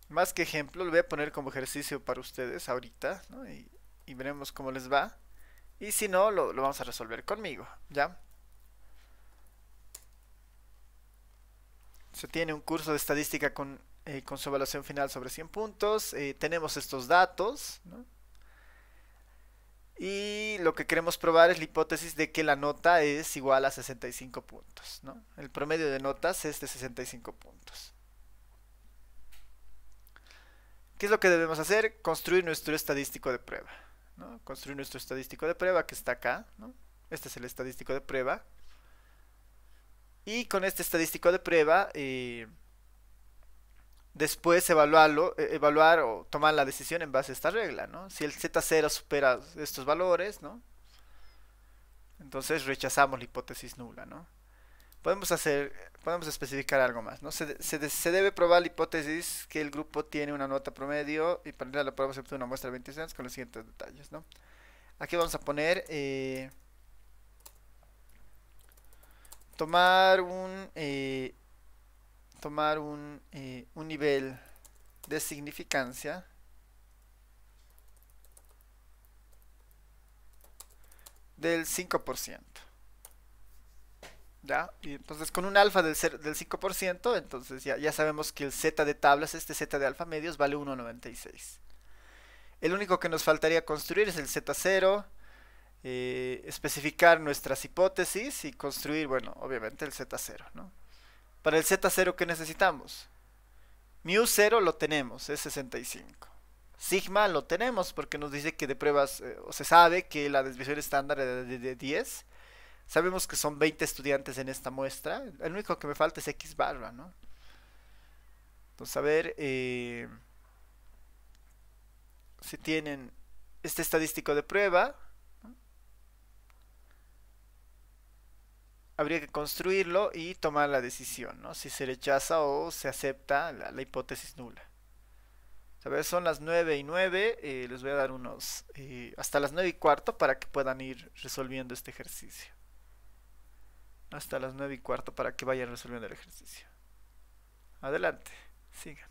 más que ejemplo, lo voy a poner como ejercicio para ustedes ahorita, y, veremos cómo les va. Y si no, lo, vamos a resolver conmigo, ¿ya? Se tiene un curso de estadística con, eh, su evaluación final sobre 100 puntos. Eh, tenemos estos datos, Y lo que queremos probar es la hipótesis de que la nota es igual a 65 puntos, El promedio de notas es de 65 puntos. ¿Qué es lo que debemos hacer? Construir nuestro estadístico de prueba. ¿no? Construir nuestro estadístico de prueba que está acá. ¿no? Este es el estadístico de prueba. Y con este estadístico de prueba, eh, después evaluarlo, e, evaluar o tomar la decisión en base a esta regla. ¿no? Si el Z0 supera estos valores, ¿no? entonces rechazamos la hipótesis nula. ¿no? podemos hacer, podemos especificar algo más, ¿no? Se, se, debe probar la hipótesis que el grupo tiene una nota promedio y para la prueba se obtiene una muestra de 26 con los siguientes detalles, Aquí vamos a poner eh, tomar un eh, tomar un, eh, un nivel de significancia del 5%. ¿ya? Y entonces con un alfa del, del 5%, entonces ya, sabemos que el z de tablas, este z de alfa medios, vale 1,96. El único que nos faltaría construir es el z0, eh, especificar nuestras hipótesis y construir, bueno, obviamente el z0, ¿no? Para el z0, ¿qué necesitamos? Mu 0 lo tenemos, es 65. Sigma lo tenemos porque nos dice que de pruebas, eh, o se sabe que la desviación estándar es de 10 Sabemos que son 20 estudiantes en esta muestra. El único que me falta es X barra, ¿no? Entonces, a ver eh, si tienen este estadístico de prueba. Habría que construirlo y tomar la decisión, ¿no? Si se rechaza o se acepta la, hipótesis nula. A son las 9 y 9. Eh, les voy a dar unos eh, hasta las 9 y cuarto para que puedan ir resolviendo este ejercicio hasta las 9 y cuarto para que vayan resolviendo el ejercicio. Adelante, sigan.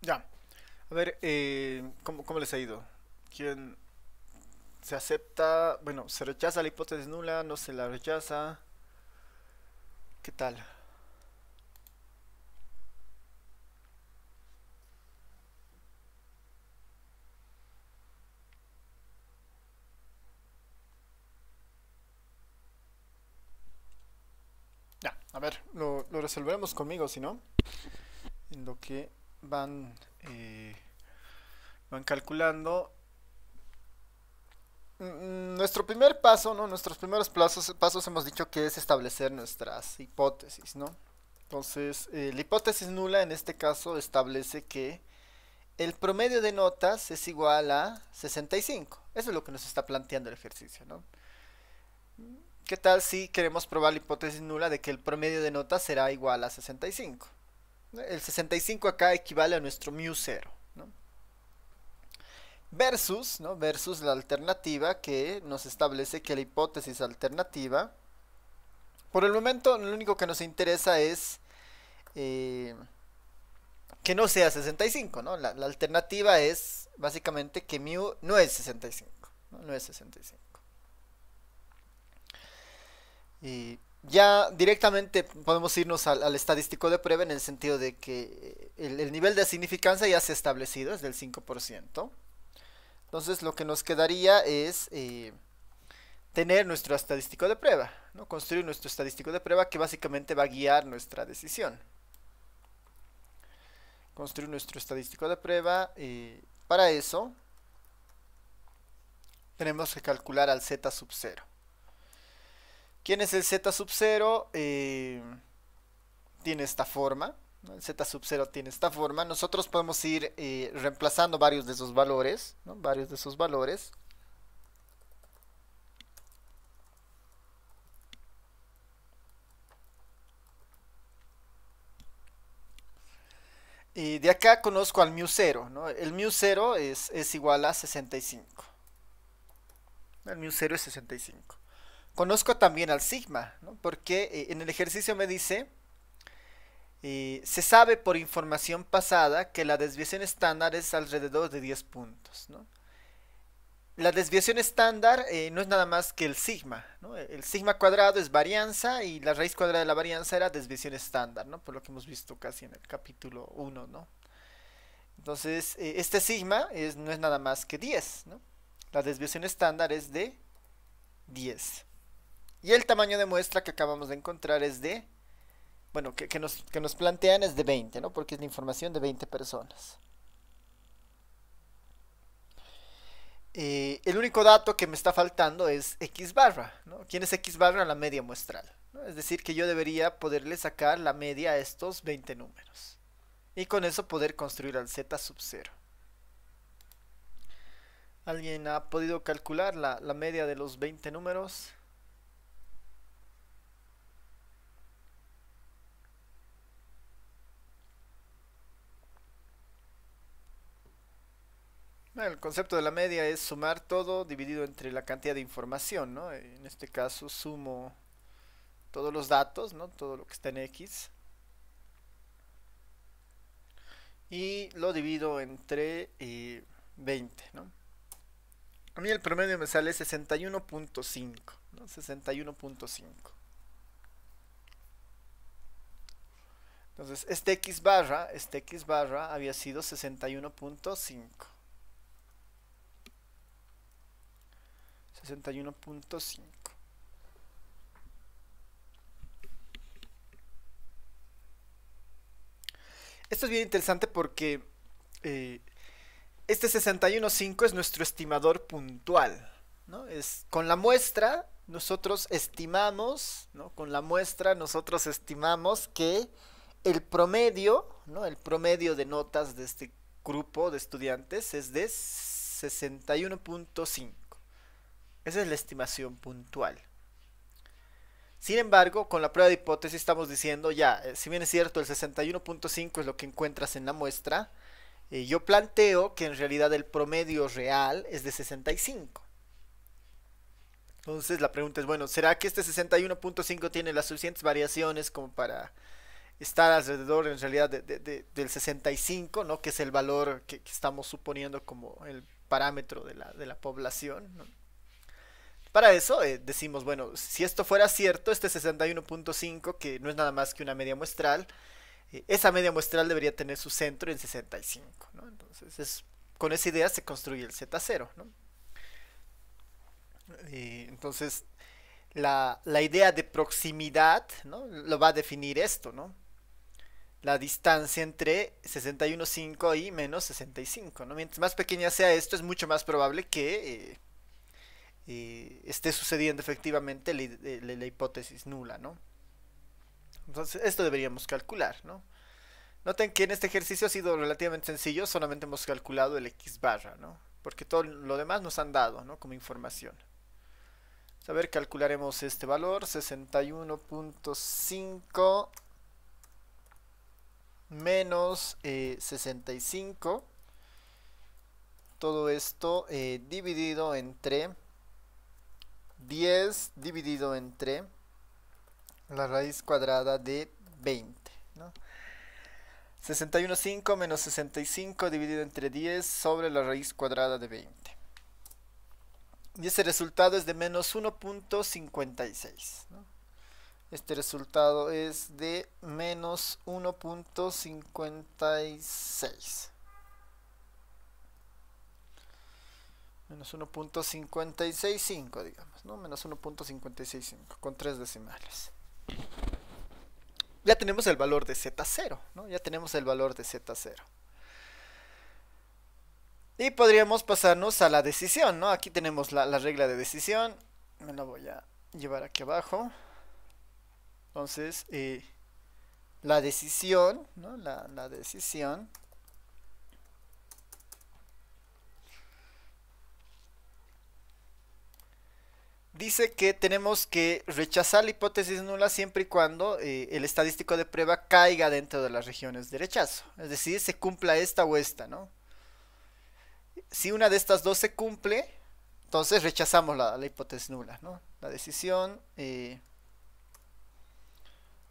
Ya. A ver, eh, ¿cómo, ¿cómo les ha ido? ¿Quién se acepta? Bueno, ¿se rechaza la hipótesis nula? ¿No se la rechaza? ¿Qué tal? A ver, lo, resolveremos conmigo, si no. En lo que van, eh, van calculando. Mm, nuestro primer paso, ¿no? Nuestros primeros pasos hemos dicho que es establecer nuestras hipótesis, ¿no? Entonces, eh, la hipótesis nula en este caso establece que el promedio de notas es igual a 65. Eso es lo que nos está planteando el ejercicio, ¿no? ¿Qué tal si queremos probar la hipótesis nula de que el promedio de notas será igual a 65? El 65 acá equivale a nuestro mu 0. Versus, ¿no? Versus la alternativa que nos establece que la hipótesis alternativa. Por el momento, lo único que nos interesa es eh, que no sea 65, ¿no? La, alternativa es básicamente que mu no es 65. no es 65. Y ya directamente podemos irnos al, estadístico de prueba en el sentido de que eh, el, nivel de significancia ya se ha establecido, es del 5%. Entonces lo que nos quedaría es eh, tener nuestro estadístico de prueba, ¿no? construir nuestro estadístico de prueba que básicamente va a guiar nuestra decisión. Construir nuestro estadístico de prueba. y eh, para eso tenemos que calcular al z sub 0. ¿Quién es el Z sub 0? Eh, tiene esta forma. El Z sub 0 tiene esta forma. Nosotros podemos ir eh, reemplazando varios de esos valores. Varios de esos valores. Y de acá conozco al mu 0. El mu 0 es, es igual a 65. El mu 0 es 65. Conozco también al sigma, porque eh, en el ejercicio me dice, eh, se sabe por información pasada que la desviación estándar es alrededor de 10 puntos. La desviación estándar eh, no es nada más que el sigma. El sigma cuadrado es varianza y la raíz cuadrada de la varianza era desviación estándar, por lo que hemos visto casi en el capítulo 1. ¿no? Entonces, este sigma es, no es nada más que 10. La desviación estándar es de 10. Y el tamaño de muestra que acabamos de encontrar es de, bueno, que, nos, que nos plantean es de 20, ¿no? Porque es la información de 20 personas. Eh, el único dato que me está faltando es X barra, ¿no? ¿Quién es X barra? La media muestral. Es decir, que yo debería poderle sacar la media a estos 20 números. Y con eso poder construir al Z sub 0. ¿Alguien ha podido calcular la, la media de los 20 números? El concepto de la media es sumar todo dividido entre la cantidad de información, ¿no? En este caso sumo todos los datos, ¿no? Todo lo que está en X. Y lo divido entre 20, eh, A mí el promedio me sale 61.5, 61.5. Entonces, este X barra, este X barra había sido 61.5. 61.5. Esto es bien interesante porque eh, este 61.5 es nuestro estimador puntual. Es, con la muestra nosotros estimamos, ¿no? con la muestra nosotros estimamos que el promedio, ¿no? el promedio de notas de este grupo de estudiantes es de 61.5. Esa es la estimación puntual. Sin embargo, con la prueba de hipótesis estamos diciendo ya, eh, si bien es cierto, el 61.5 es lo que encuentras en la muestra, eh, yo planteo que en realidad el promedio real es de 65. Entonces la pregunta es, bueno, ¿será que este 61.5 tiene las suficientes variaciones como para estar alrededor en realidad de, del 65, ¿no? que es el valor que, estamos suponiendo como el parámetro de la, la población? Para eso eh, decimos, bueno, si esto fuera cierto, este 61.5, que no es nada más que una media muestral, eh, esa media muestral debería tener su centro en 65. ¿no? Entonces, con esa idea se construye el Z0. entonces, la, la, idea de proximidad ¿no? lo va a definir esto, ¿no? la distancia entre 61.5 y menos 65. ¿no? Mientras más pequeña sea esto, es mucho más probable que eh, esté sucediendo efectivamente la, hipótesis nula, ¿no? Entonces, esto deberíamos calcular, ¿no? Noten que en este ejercicio ha sido relativamente sencillo, solamente hemos calculado el x barra, Porque todo lo demás nos han dado, Como información. A ver, calcularemos este valor, 61.5 menos 65. Eh, todo esto eh, dividido entre 10 dividido entre la raíz cuadrada de 20. ¿no? 61.5 menos 65 dividido entre 10 sobre la raíz cuadrada de 20. Y ese resultado es de menos 1.56. Este resultado es de menos 1.56. Menos 1.565, digamos, ¿no? Menos 1.565 con tres decimales. Ya tenemos el valor de Z0, ¿no? Ya tenemos el valor de Z0. Y podríamos pasarnos a la decisión, ¿no? Aquí tenemos la, regla de decisión. Me la voy a llevar aquí abajo. Entonces, eh, la decisión, ¿no? La, la decisión dice que tenemos que rechazar la hipótesis nula siempre y cuando eh, el estadístico de prueba caiga dentro de las regiones de rechazo. Es decir, se cumpla esta o esta, ¿no? Si una de estas dos se cumple, entonces rechazamos la, hipótesis nula, ¿no? La decisión, eh,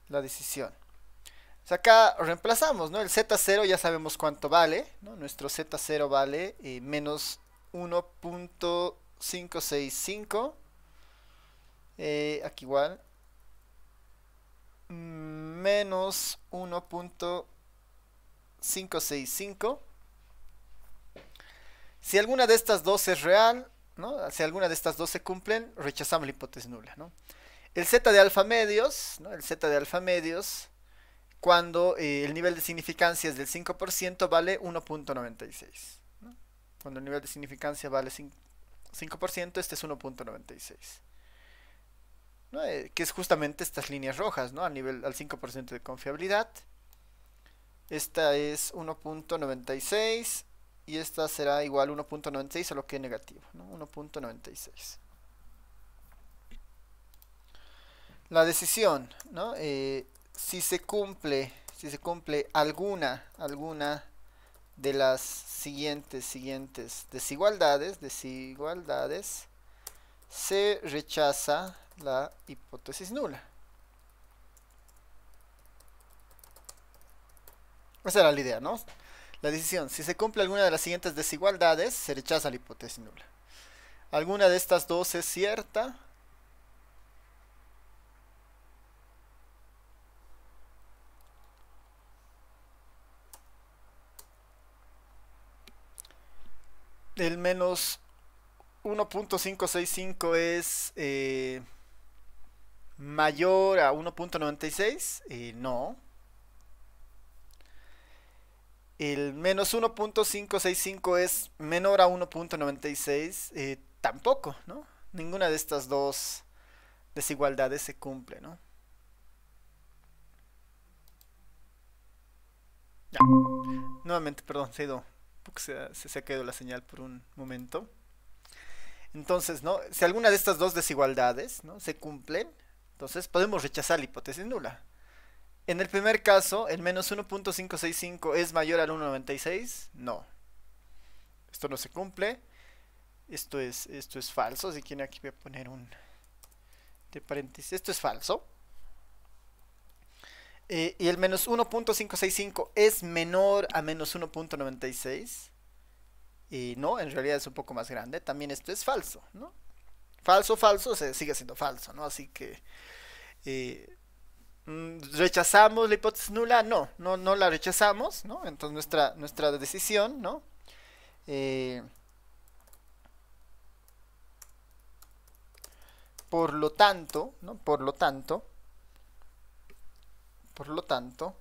la decisión. acá reemplazamos, ¿no? El Z0 ya sabemos cuánto vale, ¿no? Nuestro Z0 vale eh, menos 1.565 eh, aquí igual menos 1.565 si alguna de estas dos es real ¿no? si alguna de estas dos se cumplen rechazamos la hipótesis nula el z de alfa medios el z de alfa medios cuando eh, el nivel de significancia es del 5% vale 1.96 cuando el nivel de significancia vale 5 este es 1.96 eh, que es justamente estas líneas rojas, ¿no? Al nivel al 5% de confiabilidad. Esta es 1.96 y esta será igual 1.96 a lo que es negativo, 1.96. La decisión, ¿no? Eh, si se cumple, si se cumple alguna, alguna de las siguientes, siguientes desigualdades, desigualdades, se rechaza la hipótesis nula. Esa era la idea, ¿no? La decisión, si se cumple alguna de las siguientes desigualdades, se rechaza la hipótesis nula. ¿Alguna de estas dos es cierta? El menos 1.565 es eh, mayor a 1.96, eh, no. El menos 1.565 es menor a 1.96, eh, tampoco, ¿no? Ninguna de estas dos desigualdades se cumple, ¿no? Ya. Nuevamente, perdón, se, ha ido, se, se ha la señal por un momento. Entonces, ¿no? Si alguna de estas dos desigualdades ¿no? se cumplen, entonces podemos rechazar la hipótesis nula. En el primer caso, ¿el menos 1.565 es mayor al 1.96? No. Esto no se cumple. Esto es, esto es falso. Si quieren aquí voy a poner un de paréntesis. Esto es falso. Eh, y el menos 1.565 es menor a menos 1.96. Y no, en realidad es un poco más grande. También esto es falso, ¿no? Falso, falso, o sigue siendo falso, ¿no? Así que... Eh, mm, ¿Rechazamos la hipótesis nula? No, no, no la rechazamos, ¿no? Entonces nuestra, nuestra decisión, ¿no? Eh, por lo tanto, ¿no? Por lo tanto, por lo tanto,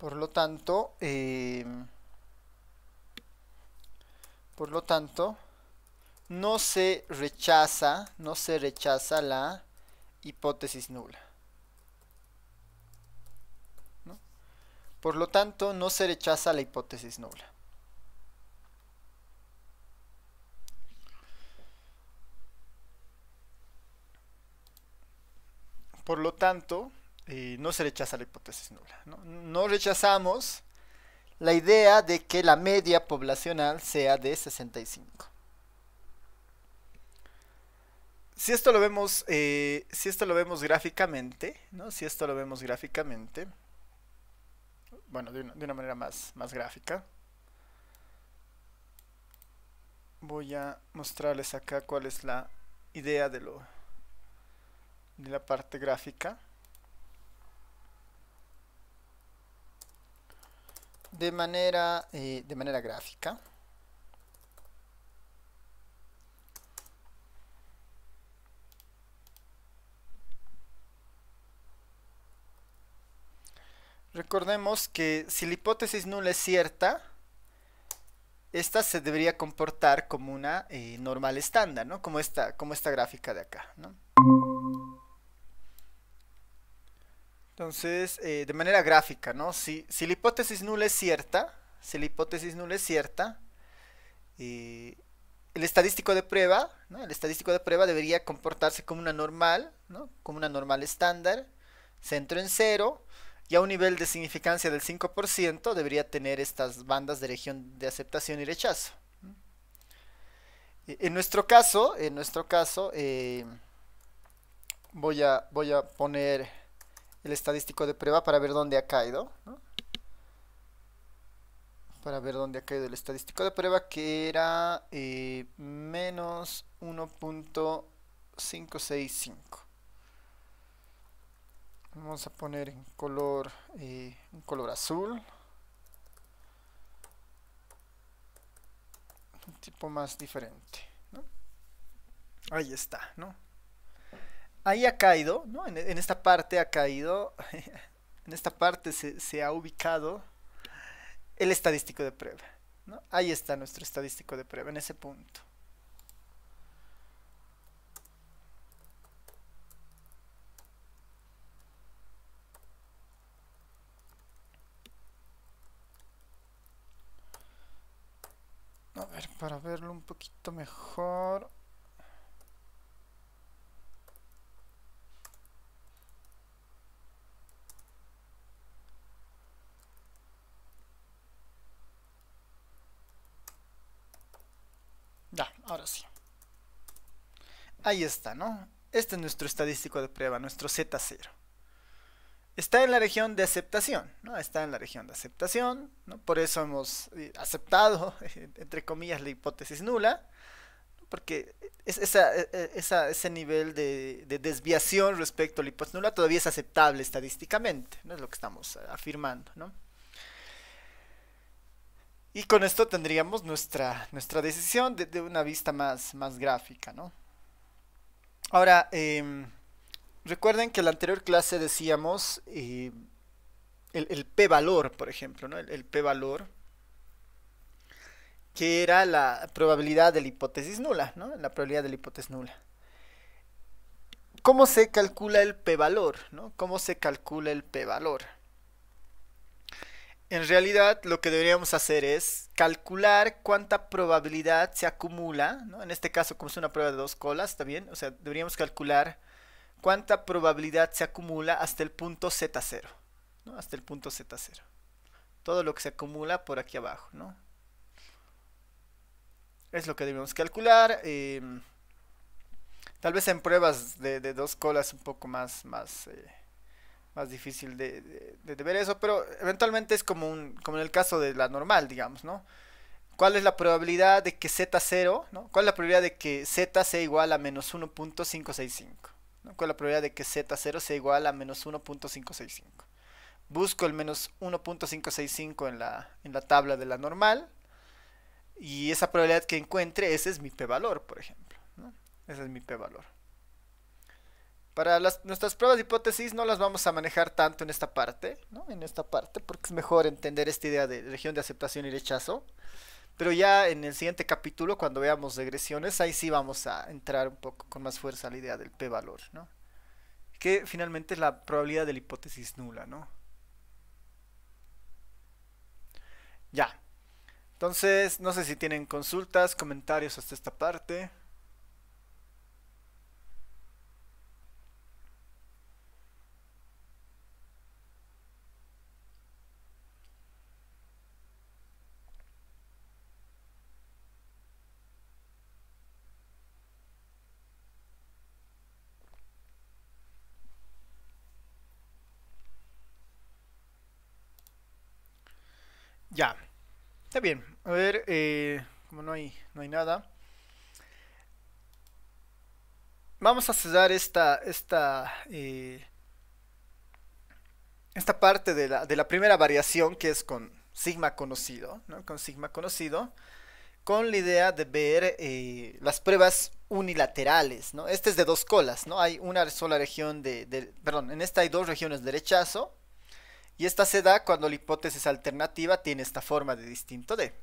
Por lo tanto, em, por lo tanto, no se rechaza, no se rechaza la hipótesis nula. Por lo tanto, no se rechaza la hipótesis nula. Por lo tanto, no se rechaza la hipótesis nula. ¿no? rechazamos la idea de que la media poblacional sea de 65. Si esto lo vemos, eh, si esto lo vemos gráficamente, ¿no? Si esto lo vemos gráficamente, bueno, de una, manera más, más gráfica. Voy a mostrarles acá cuál es la idea de lo de la parte gráfica. de manera, eh, de manera gráfica. Recordemos que si la hipótesis nula es cierta, esta se debería comportar como una eh, normal estándar, ¿no? Como esta, como esta gráfica de acá, ¿no? Entonces, eh, de manera gráfica, ¿no? Si, la hipótesis nula es cierta, si la hipótesis nula es cierta, eh, el estadístico de prueba, ¿no? El estadístico de prueba debería comportarse como una normal, ¿no? Como una normal estándar, centro en cero, y a un nivel de significancia del 5% debería tener estas bandas de región de aceptación y rechazo. E, en nuestro caso, en nuestro caso, eh, voy, a, voy a poner el estadístico de prueba para ver dónde ha caído. Para ver dónde ha caído el estadístico de prueba que era eh, menos 1.565. Vamos a poner en color, eh, un color azul. Un tipo más diferente. Ahí está, ¿no? ahí ha caído, ¿no? En, esta parte ha caído, en esta parte se, ha ubicado el estadístico de prueba, Ahí está nuestro estadístico de prueba, en ese punto. A ver, para verlo un poquito mejor. Ahora sí. Ahí está, ¿no? Este es nuestro estadístico de prueba, nuestro Z0. Está en la región de aceptación, ¿no? Está en la región de aceptación, ¿no? Por eso hemos eh, aceptado, entre comillas, la hipótesis nula, porque e, e, ese nivel de, de, desviación respecto a la hipótesis nula todavía es aceptable estadísticamente, ¿no? Es lo que estamos eh, afirmando, ¿no? Y con esto tendríamos nuestra, nuestra decisión de, una vista más, más gráfica, ¿no? Ahora, em, recuerden que en la anterior clase decíamos eh, el, p-valor, por ejemplo, ¿no? El, p-valor, que era la probabilidad de la hipótesis nula, ¿no? La probabilidad de la hipótesis nula. ¿Cómo se calcula el p-valor, ¿Cómo se calcula el p-valor? En realidad lo que deberíamos hacer es calcular cuánta probabilidad se acumula, ¿no? en este caso como es una prueba de dos colas, ¿está bien? O sea, deberíamos calcular cuánta probabilidad se acumula hasta el punto Z0, ¿no? hasta el punto Z0. Todo lo que se acumula por aquí abajo, ¿no? Es lo que debemos calcular. Em, tal vez en pruebas de, dos colas un poco más, más eh, más difícil de, ver eso, pero eventualmente es como, en el caso de la normal, digamos, ¿no? ¿Cuál es la probabilidad de que Z0, ¿no? ¿Cuál es la probabilidad de que Z sea igual a menos 1.565? ¿Cuál es la probabilidad de que Z0 sea igual a menos 1.565? Busco el menos 1.565 en la, en la tabla de la normal y esa probabilidad que encuentre, ese es mi p-valor, por ejemplo. Ese es mi p-valor. Para nuestras pruebas de hipótesis no las vamos a manejar tanto en esta parte, ¿no? En esta parte, porque es mejor entender esta idea de región de aceptación y rechazo. Pero ya en el siguiente capítulo, cuando veamos regresiones, ahí sí vamos a entrar un poco con más fuerza a la idea del p-valor, ¿no? Que finalmente es la probabilidad de la hipótesis nula, ¿no? Ya. Entonces, no sé si tienen consultas, comentarios hasta esta parte. Ya. Está bien. A ver, eh, como no hay, no hay nada. Vamos a cerrar esta, esta, eh, esta parte de la, primera variación que es con sigma conocido, ¿no? Con sigma conocido, con la idea de ver eh, las pruebas unilaterales, ¿no? Este es de dos colas, ¿no? Hay una sola región de, de, perdón, en esta hay dos regiones de rechazo y esta se da cuando la hipótesis alternativa tiene esta forma de distinto de.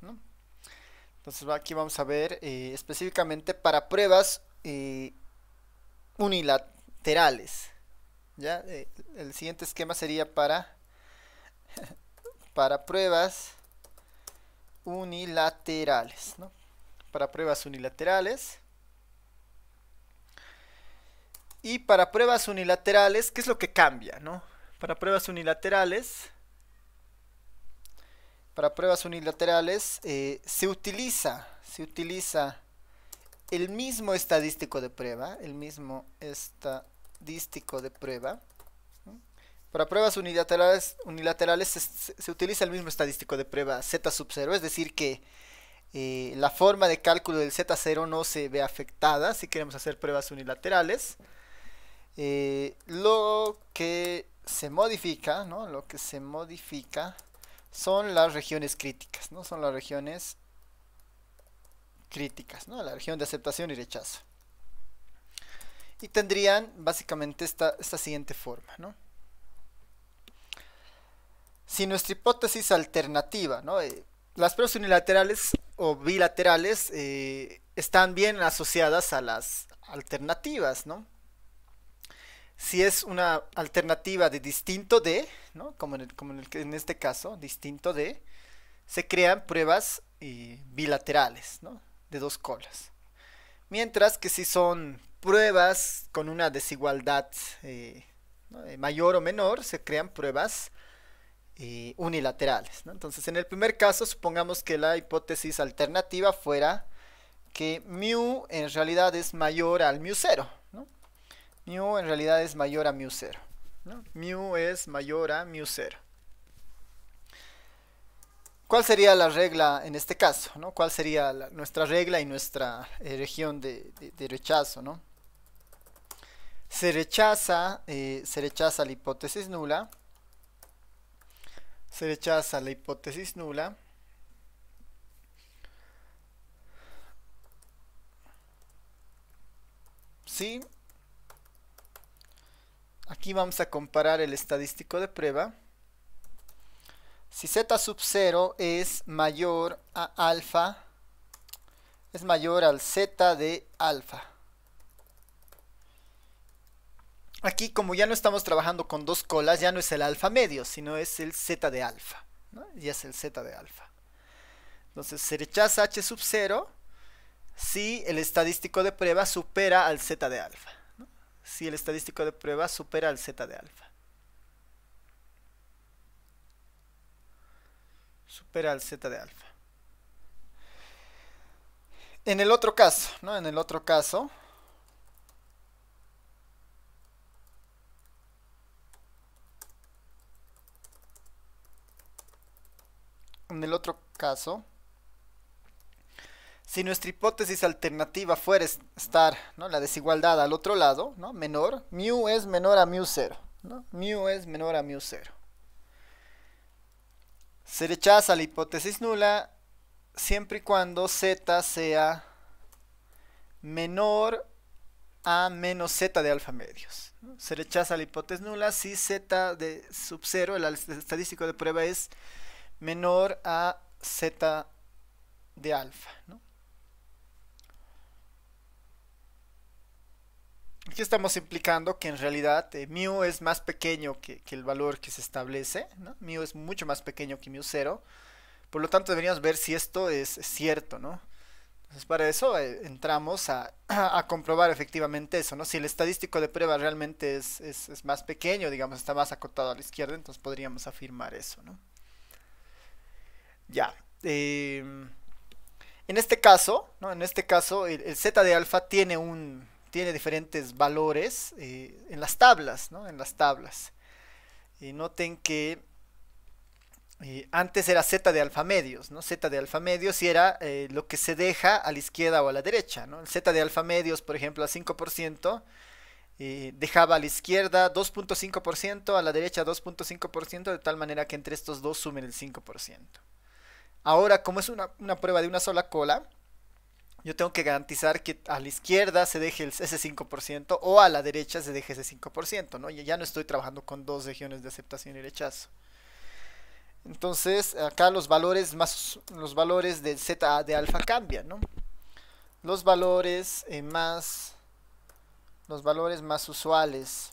Entonces aquí vamos a ver eh, específicamente para pruebas eh, unilaterales. ¿ya? Eh, el siguiente esquema sería para, para pruebas unilaterales. Para pruebas unilaterales. Y para pruebas unilaterales, ¿qué es lo que cambia? ¿no? Para pruebas unilaterales, para pruebas unilaterales eh, se utiliza, se utiliza el mismo estadístico de prueba, el mismo estadístico de prueba. Para pruebas unilaterales, unilaterales se, utiliza el mismo estadístico de prueba Z sub 0, es decir que eh, la forma de cálculo del Z0 no se ve afectada si queremos hacer pruebas unilaterales. Eh, lo que se modifica, ¿no? Lo que se modifica son las regiones críticas, ¿no? Son las regiones críticas, ¿no? La región de aceptación y rechazo. Y tendrían básicamente esta, esta siguiente forma, ¿no? Si nuestra hipótesis alternativa, ¿no? Eh, las pruebas unilaterales o bilaterales eh, están bien asociadas a las alternativas, ¿no? si es una alternativa de distinto de, como, en, este caso, distinto de, se crean pruebas eh, bilaterales de dos colas. Mientras que si son pruebas con una desigualdad eh, eh, mayor o menor, se crean pruebas unilaterales. Entonces, en el primer caso, supongamos que la hipótesis alternativa fuera que mu en realidad es mayor al mu cero mu en realidad es mayor a mu 0. ¿no? Mu es mayor a mu 0. ¿Cuál sería la regla en este caso? ¿Cuál sería nuestra regla y nuestra eh, región de, rechazo? Se, rechaza, eh, se rechaza la hipótesis nula. Se rechaza la hipótesis nula. Sí, Aquí vamos a comparar el estadístico de prueba. Si z sub 0 es mayor a alfa, es mayor al z de alfa. Aquí como ya no estamos trabajando con dos colas, ya no es el alfa medio, sino es el z de alfa. Ya es el z de alfa. Entonces se rechaza h sub 0 si el estadístico de prueba supera al z de alfa si el estadístico de prueba supera al z de alfa. Supera al z de alfa. En el otro caso, ¿no? En el otro caso, en el otro caso si nuestra hipótesis alternativa fuera estar ¿no? la desigualdad al otro lado, ¿no? menor, mu es menor a mu 0. ¿no? Mu es menor a mu 0. Se rechaza la hipótesis nula siempre y cuando z sea menor a menos z de alfa medios. Se rechaza la hipótesis nula si z de sub 0, el estadístico de prueba es menor a z de alfa. ¿no? Aquí estamos implicando que en realidad eh, mu es más pequeño que, el valor que se establece, ¿no? mu es mucho más pequeño que mu0, por lo tanto deberíamos ver si esto es, cierto, ¿no? Entonces para eso eh, entramos a, comprobar efectivamente eso, ¿no? Si el estadístico de prueba realmente es, más pequeño, digamos, está más acotado a la izquierda, entonces podríamos afirmar eso, Ya. Em, en este caso, En este caso, el z de alfa tiene un, tiene diferentes valores eh, en las tablas, ¿no? En las tablas. Y noten que eh, antes era Z de alfa medios, ¿no? Z de alfa medios y era eh, lo que se deja a la izquierda o a la derecha, ¿no? El Z de alfa medios, por ejemplo, al 5%, dejaba a la izquierda 2.5%, a la derecha 2.5%, de tal manera que entre estos dos sumen el 5%. Ahora, como es una prueba de una sola cola, yo tengo que garantizar que a la izquierda se deje ese 5% o a la derecha se deje ese 5%, ¿no? Ya no estoy trabajando con dos regiones de aceptación y rechazo. Entonces, acá los valores más los valores del Z de alfa cambian, ¿no? Los valores eh, más los valores más usuales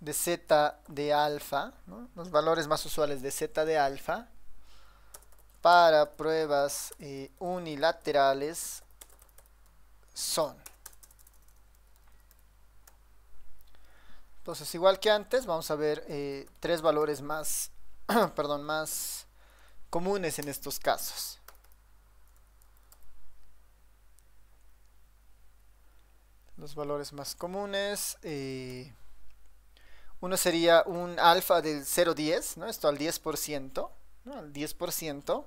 de Z de alfa, Los valores más usuales de Z de alfa para pruebas eh, unilaterales son. Entonces, igual que antes, vamos a ver eh, tres valores más, perdón, más comunes en estos casos. Los valores más comunes. Eh, uno sería un alfa del 0,10, ¿no? Esto al 10%, Al 10%.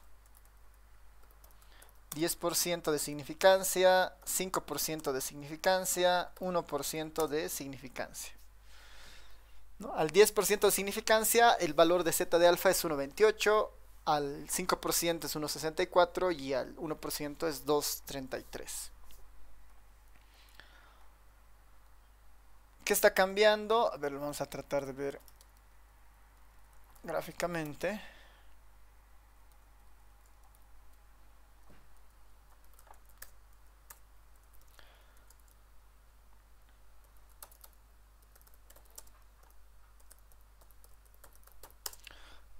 10% de significancia, 5% de significancia, 1% de significancia. Al 10% de significancia, el valor de z de alfa es 1,28, al 5% es 1,64 y al 1% es 2,33. ¿Qué está cambiando? A ver, lo vamos a tratar de ver gráficamente.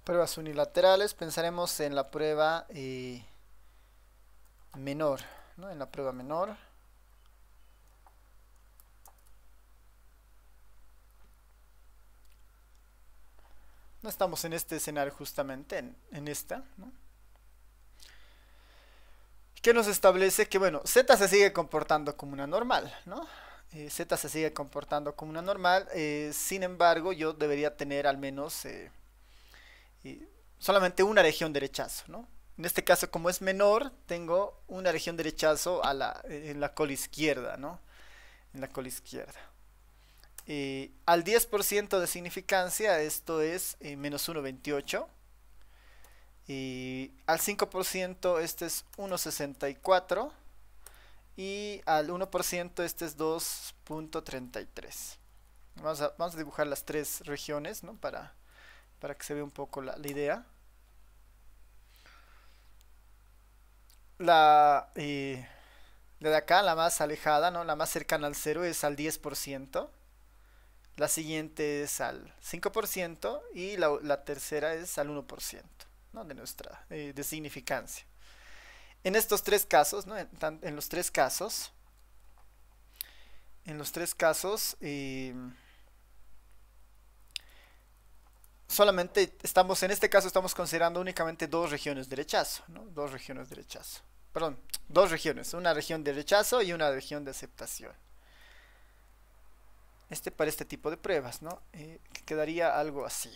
pruebas unilaterales, pensaremos en la prueba eh, menor, ¿no? en la prueba menor. No estamos en este escenario justamente, en, esta, ¿no? que nos establece que, bueno, Z se sigue comportando como una normal, ¿no? Eh, Z se sigue comportando como una normal, eh, sin embargo, yo debería tener al menos solamente una región de rechazo, ¿no? En este caso, como es menor, tengo una región de rechazo a en la cola izquierda, ¿no? En la cola izquierda. al 10% de significancia, esto es eh, menos 1,28. al 5% este es 1,64. Y al 1% este es 2.33. Vamos a, a dibujar las tres regiones, ¿no? Para para que se vea un poco la, idea. Eh, la, de acá, la más alejada, ¿no? la más cercana al 0 es al 10%. La siguiente es al 5% y la, tercera es al 1% ¿no? de nuestra eh, de significancia. En estos tres casos, en, los tres casos, en los tres casos, eh, solamente estamos, en este caso estamos considerando únicamente dos regiones de rechazo, ¿no? Dos regiones de rechazo. Perdón, dos regiones, una región de rechazo y una región de aceptación. Este para este tipo de pruebas, ¿no? Eh, quedaría algo así,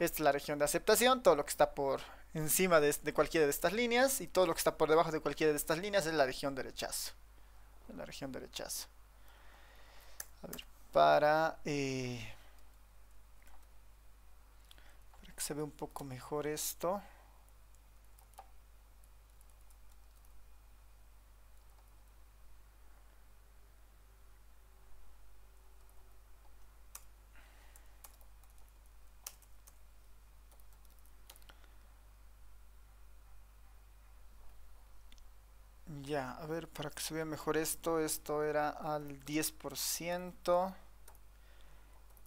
Esta es la región de aceptación, todo lo que está por encima de, cualquiera de estas líneas y todo lo que está por debajo de cualquiera de estas líneas es la región de rechazo. La región de rechazo. A ver, para... Eh, se ve un poco mejor esto. Ya, a ver, para que se vea mejor esto, esto era al 10%.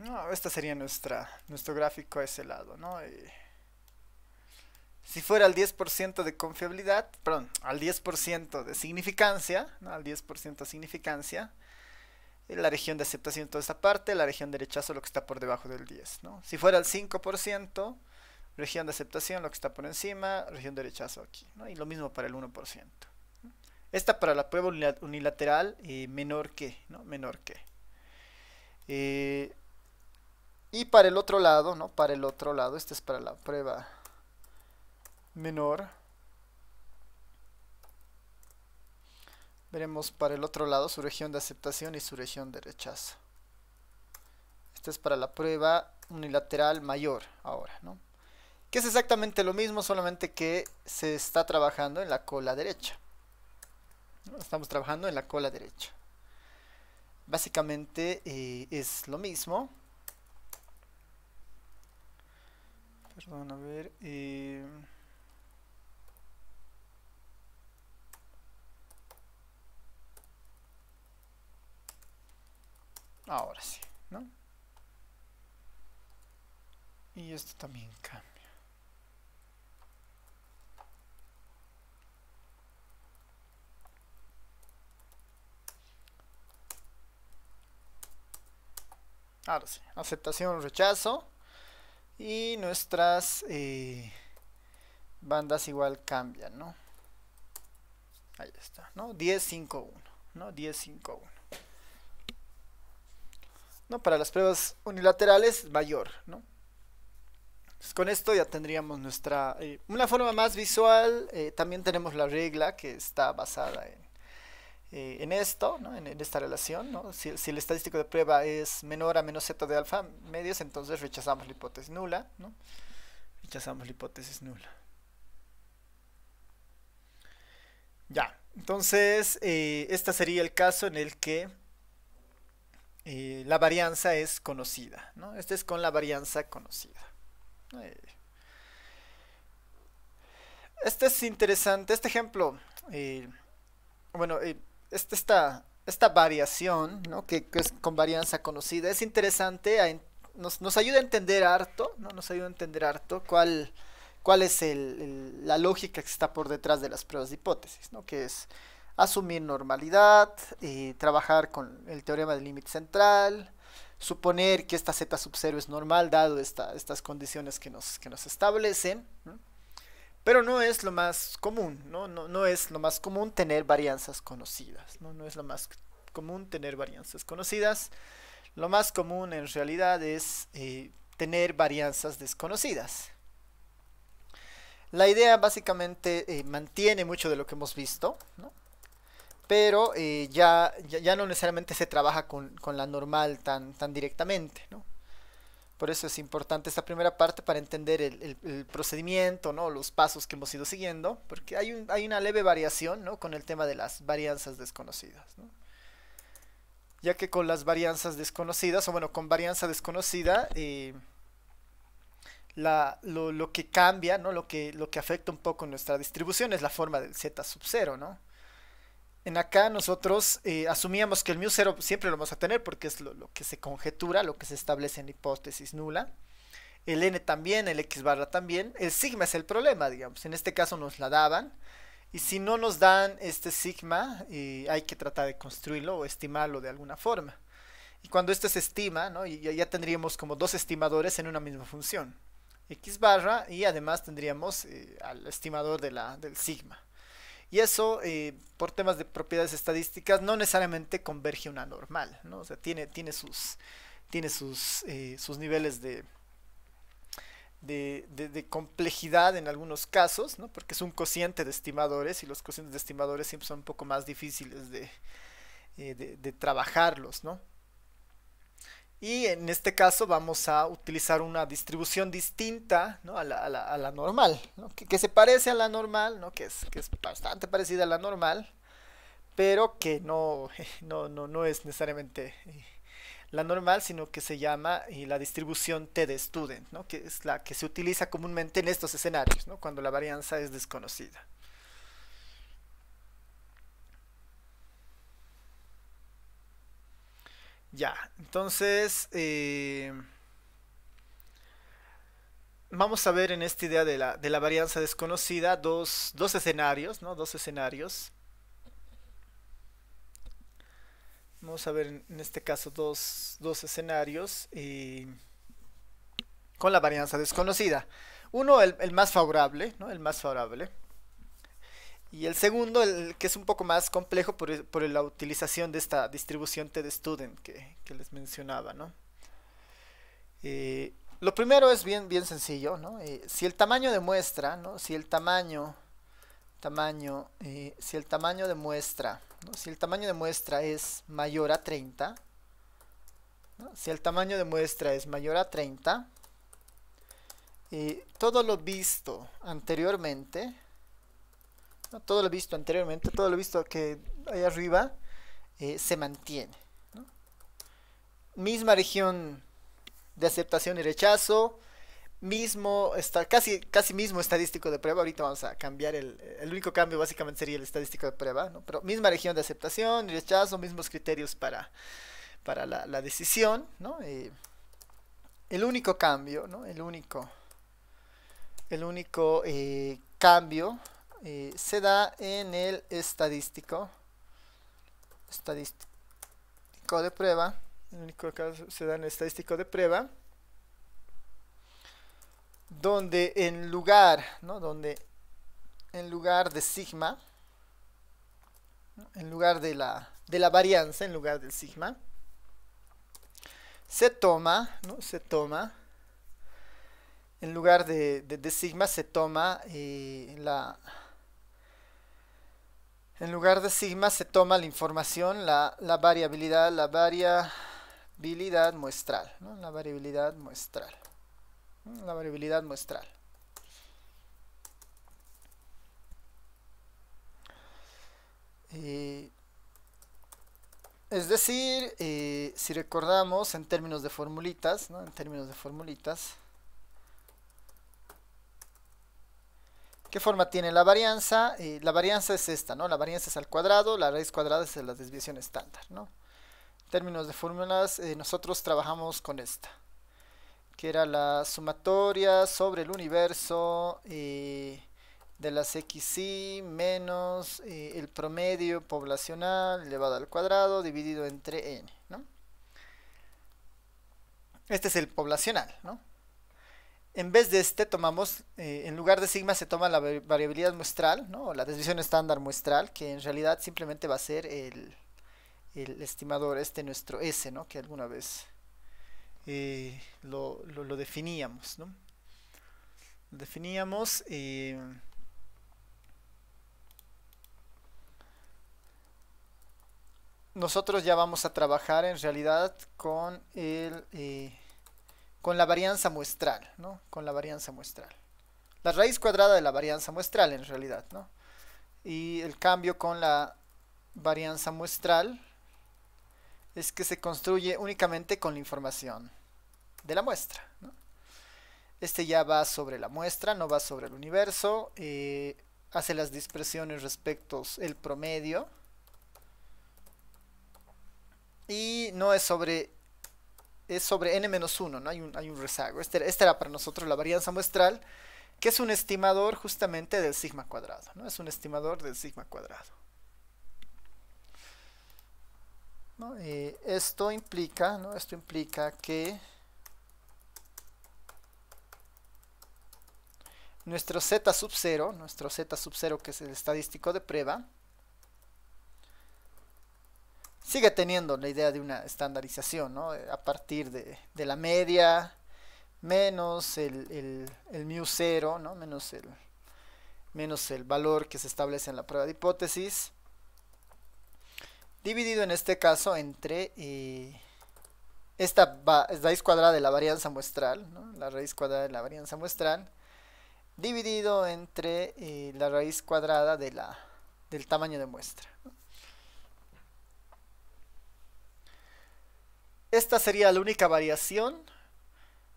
No, esta sería nuestra, nuestro gráfico a ese lado, ¿no? si fuera al 10% de confiabilidad, perdón, al 10% de significancia, al 10% de significancia, eh, la región de aceptación toda esta parte, la región de rechazo lo que está por debajo del 10, ¿no? Si fuera al 5%, región de aceptación lo que está por encima, región de rechazo aquí, Y lo mismo para el 1%. Esta para la prueba unilateral eh, menor que, ¿no? Menor que. Eh, y para el otro lado, ¿no? Para el otro lado, este es para la prueba menor. Veremos para el otro lado su región de aceptación y su región de rechazo. Esta es para la prueba unilateral mayor ahora, ¿no? Que es exactamente lo mismo, solamente que se está trabajando en la cola derecha. Estamos trabajando en la cola derecha. Básicamente eh, es lo mismo. Perdón, pues a ver. Eh... Ahora sí, ¿no? Y esto también cambia. Ahora sí, aceptación, rechazo y nuestras eh, bandas igual cambian, ¿no? Ahí está, ¿no? 10, 5, 1, ¿no? 10, 5, 1. ¿No? Para las pruebas unilaterales, mayor, ¿no? Pues con esto ya tendríamos nuestra... Eh, una forma más visual, eh, también tenemos la regla que está basada en eh, en esto, en, esta relación. Si, el estadístico de prueba es menor a menos z de alfa medios, entonces rechazamos la hipótesis nula. Rechazamos la hipótesis nula. Ya, entonces eh, este sería el caso en el que eh, la varianza es conocida. Este es con la varianza conocida. Este es interesante, este ejemplo, bueno, este, esta, esta, variación, ¿no? que, es con varianza conocida, es interesante, nos, nos, ayuda a entender harto, ¿no? nos ayuda a entender harto cuál, cuál es el, la lógica que está por detrás de las pruebas de hipótesis, ¿no? que es asumir normalidad, y eh, trabajar con el teorema del límite central, suponer que esta z sub 0 es normal dado esta, estas condiciones que nos, que nos establecen. Pero no es lo más común, ¿no? No, es lo más común tener varianzas conocidas, ¿no? no es lo más común tener varianzas conocidas. Lo más común en realidad es eh, tener varianzas desconocidas. La idea básicamente eh, mantiene mucho de lo que hemos visto, ¿no? pero eh, ya, ya, no necesariamente se trabaja con, con la normal tan, tan directamente. ¿no? Por eso es importante esta primera parte para entender el, procedimiento, ¿no? los pasos que hemos ido siguiendo, porque hay, una leve variación ¿no? con el tema de las varianzas desconocidas. ¿no? Ya que con las varianzas desconocidas, o bueno, con varianza desconocida, eh, lo, que cambia, ¿no? lo, que, lo que afecta un poco nuestra distribución es la forma del z sub 0, ¿no? en acá nosotros eh, asumíamos que el mu 0 siempre lo vamos a tener porque es lo, que se conjetura, lo que se establece en hipótesis nula. El n también, el x barra también. El sigma es el problema, digamos. En este caso nos la daban. Y si no nos dan este sigma, eh, hay que tratar de construirlo o estimarlo de alguna forma. Y cuando esto se estima, ya, tendríamos como dos estimadores en una misma función. X barra y además tendríamos eh, al estimador de la, del sigma. Y eso, eh, por temas de propiedades estadísticas, no necesariamente converge una normal, ¿no? O sea, tiene, tiene sus, tiene sus, eh, sus niveles de, de, complejidad en algunos casos, ¿no? Porque es un cociente de estimadores y los cocientes de estimadores siempre son un poco más difíciles de, eh, de trabajarlos, ¿no? Y en este caso vamos a utilizar una distribución distinta a, la, normal, que, se parece a la normal, que, es, bastante parecida a la normal, pero que no, es necesariamente eh, la normal, sino que se llama y eh, la distribución T de student, que es la que se utiliza comúnmente en estos escenarios, cuando la varianza es desconocida. Ya, entonces eh, vamos a ver en esta idea de la, varianza desconocida dos, escenarios, ¿no? Dos escenarios. Vamos a ver en, este caso dos, escenarios eh, con la varianza desconocida. Uno, el, el, más favorable, ¿no? El más favorable. Y el segundo, el que es un poco más complejo por, la utilización de esta distribución TED-STUDENT que les mencionaba, eh, lo primero es bien, bien sencillo, ¿no? Eh, si el tamaño de muestra, Si el tamaño, tamaño, eh, si el tamaño de muestra, Si el tamaño de muestra es mayor a 30, Si el tamaño de muestra es mayor a 30, todo lo visto anteriormente, todo lo visto anteriormente, todo lo visto que hay arriba eh, se mantiene. Misma región de aceptación y rechazo, mismo, está, casi, casi mismo estadístico de prueba, ahorita vamos a cambiar el, el único cambio básicamente sería el estadístico de prueba, pero misma región de aceptación y rechazo, mismos criterios para, para la, decisión, ¿no? Eh, el único cambio, ¿no? El único, el único eh, cambio eh, se da en el estadístico estadístico de prueba en el único caso se da en el estadístico de prueba donde en lugar ¿no? donde en lugar de sigma en lugar de la de la varianza en lugar del sigma se toma ¿no? se toma en lugar de, de, sigma se toma eh, la en lugar de sigma se toma la información, la, variabilidad, la variabilidad muestral, ¿no? la variabilidad muestral, la variabilidad muestral. es decir, eh, si recordamos en términos de formulitas, ¿no? en términos de formulitas, ¿Qué forma tiene la varianza? Eh, la varianza es esta, ¿no? La varianza es al cuadrado, la raíz cuadrada es la desviación estándar, ¿no? En términos de fórmulas, eh, nosotros trabajamos con esta, que era la sumatoria sobre el universo eh, de las XY menos el promedio poblacional elevado al cuadrado dividido entre n, ¿no? Este es el poblacional, ¿no? en vez de este tomamos, eh, en lugar de sigma se toma la variabilidad muestral, ¿no? la desviación estándar muestral, que en realidad simplemente va a ser el, estimador este nuestro S, ¿no? que alguna vez eh, lo, definíamos. ¿no? Lo definíamos... Eh, nosotros ya vamos a trabajar en realidad con el con la varianza muestral, ¿no? Con la varianza muestral. La raíz cuadrada de la varianza muestral en realidad, ¿no? Y el cambio con la varianza muestral es que se construye únicamente con la información de la muestra. Este ya va sobre la muestra, no va sobre el universo. Eh, hace las dispersiones respecto al promedio. Y no es sobre es sobre n-1, ¿no? Hay un, rezago. Este, esta era para nosotros la varianza muestral, que es un estimador justamente del sigma cuadrado, ¿no? Es un estimador del sigma cuadrado. esto implica, Esto implica que nuestro z sub 0, nuestro z sub 0 que es el estadístico de prueba, sigue teniendo la idea de una estandarización, ¿no? A partir de, la media, menos el, el, mu cero, ¿no? Menos el, menos el valor que se establece en la prueba de hipótesis, dividido en este caso entre eh, esta raíz cuadrada de la varianza muestral, ¿no? la raíz cuadrada de la varianza muestral, dividido entre eh, la raíz cuadrada de la, del tamaño de muestra. Esta sería la única variación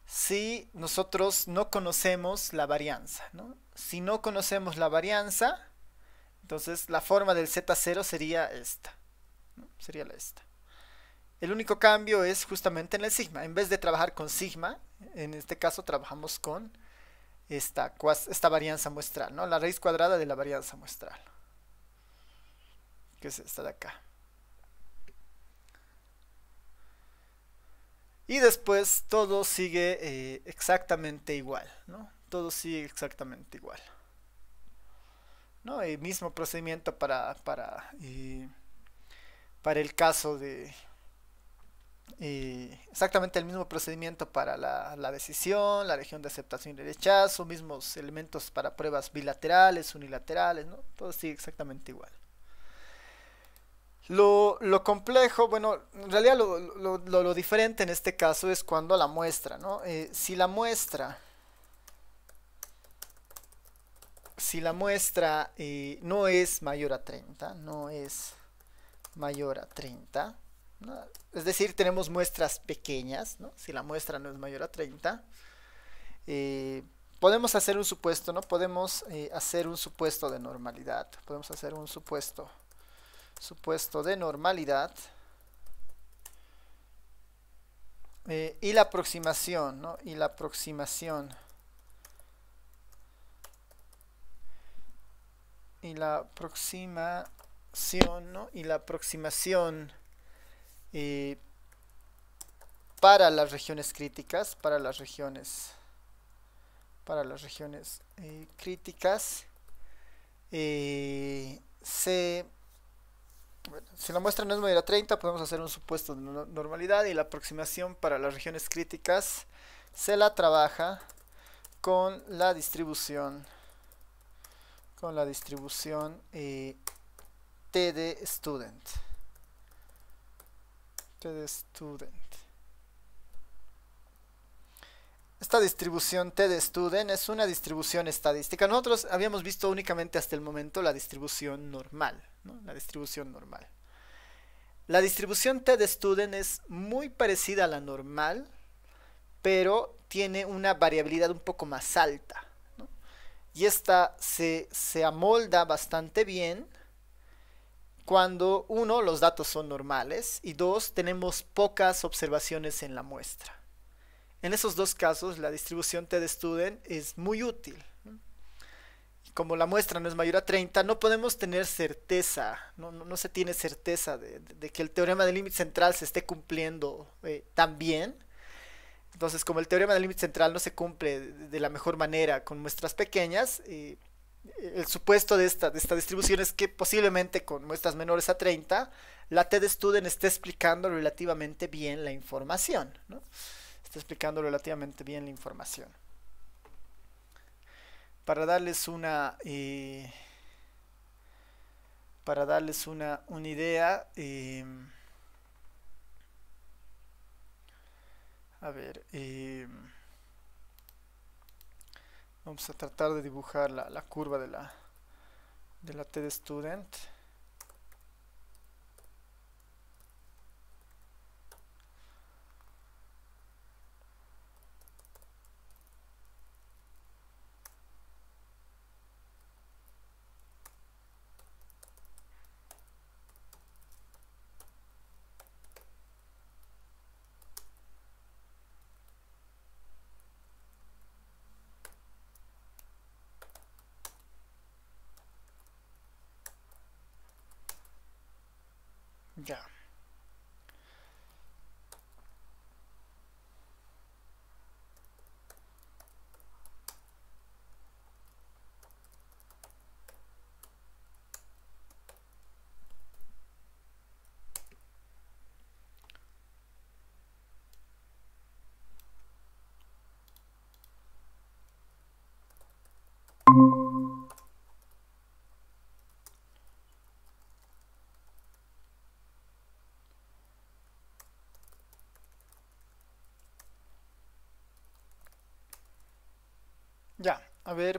si nosotros no conocemos la varianza. ¿no? Si no conocemos la varianza, entonces la forma del Z0 sería esta. Sería esta. El único cambio es justamente en el sigma. En vez de trabajar con sigma, en este caso trabajamos con esta, esta varianza muestral, ¿no? la raíz cuadrada de la varianza muestral, que es esta de acá. Y después todo sigue eh, exactamente igual, ¿no? Todo sigue exactamente igual. ¿No? El mismo procedimiento para, para, eh, para el caso de... Eh, exactamente el mismo procedimiento para la, la, decisión, la región de aceptación y rechazo, mismos elementos para pruebas bilaterales, unilaterales, ¿no? Todo sigue exactamente igual. Lo, complejo, bueno, en realidad lo, diferente en este caso es cuando la muestra, ¿no? Eh, si la muestra, si la muestra eh, no es mayor a 30, no es mayor a 30, es decir, tenemos muestras pequeñas, ¿no? Si la muestra no es mayor a 30, eh, podemos hacer un supuesto, ¿no? Podemos hacer un supuesto de normalidad, podemos hacer un supuesto supuesto de normalidad eh, y la aproximación, Y la aproximación. Y la aproximación, Y la aproximación para las regiones críticas, para las regiones, para las regiones eh, críticas, eh, se si la muestra no es mayor a 30, podemos hacer un supuesto de normalidad y la aproximación para las regiones críticas se la trabaja con la distribución con la distribución eh, student TD student esta distribución de student es una distribución estadística nosotros habíamos visto únicamente hasta el momento la distribución normal la distribución normal. La distribución de Student es muy parecida a la normal, pero tiene una variabilidad un poco más alta. Y esta se, se amolda bastante bien cuando, uno, los datos son normales y dos, tenemos pocas observaciones en la muestra. En esos dos casos, la distribución T de Student es muy útil como la muestra no es mayor a 30, no podemos tener certeza, no, se tiene certeza de, que el teorema del límite central se esté cumpliendo eh, tan bien. Entonces, como el teorema del límite central no se cumple de, la mejor manera con muestras pequeñas, eh, el supuesto de esta, de esta distribución es que posiblemente con muestras menores a 30, la T de Student esté explicando relativamente bien la información. Está explicando relativamente bien la información para darles una eh, para darles una, una idea eh, a ver eh, vamos a tratar de dibujar la, la curva de la de la TED Student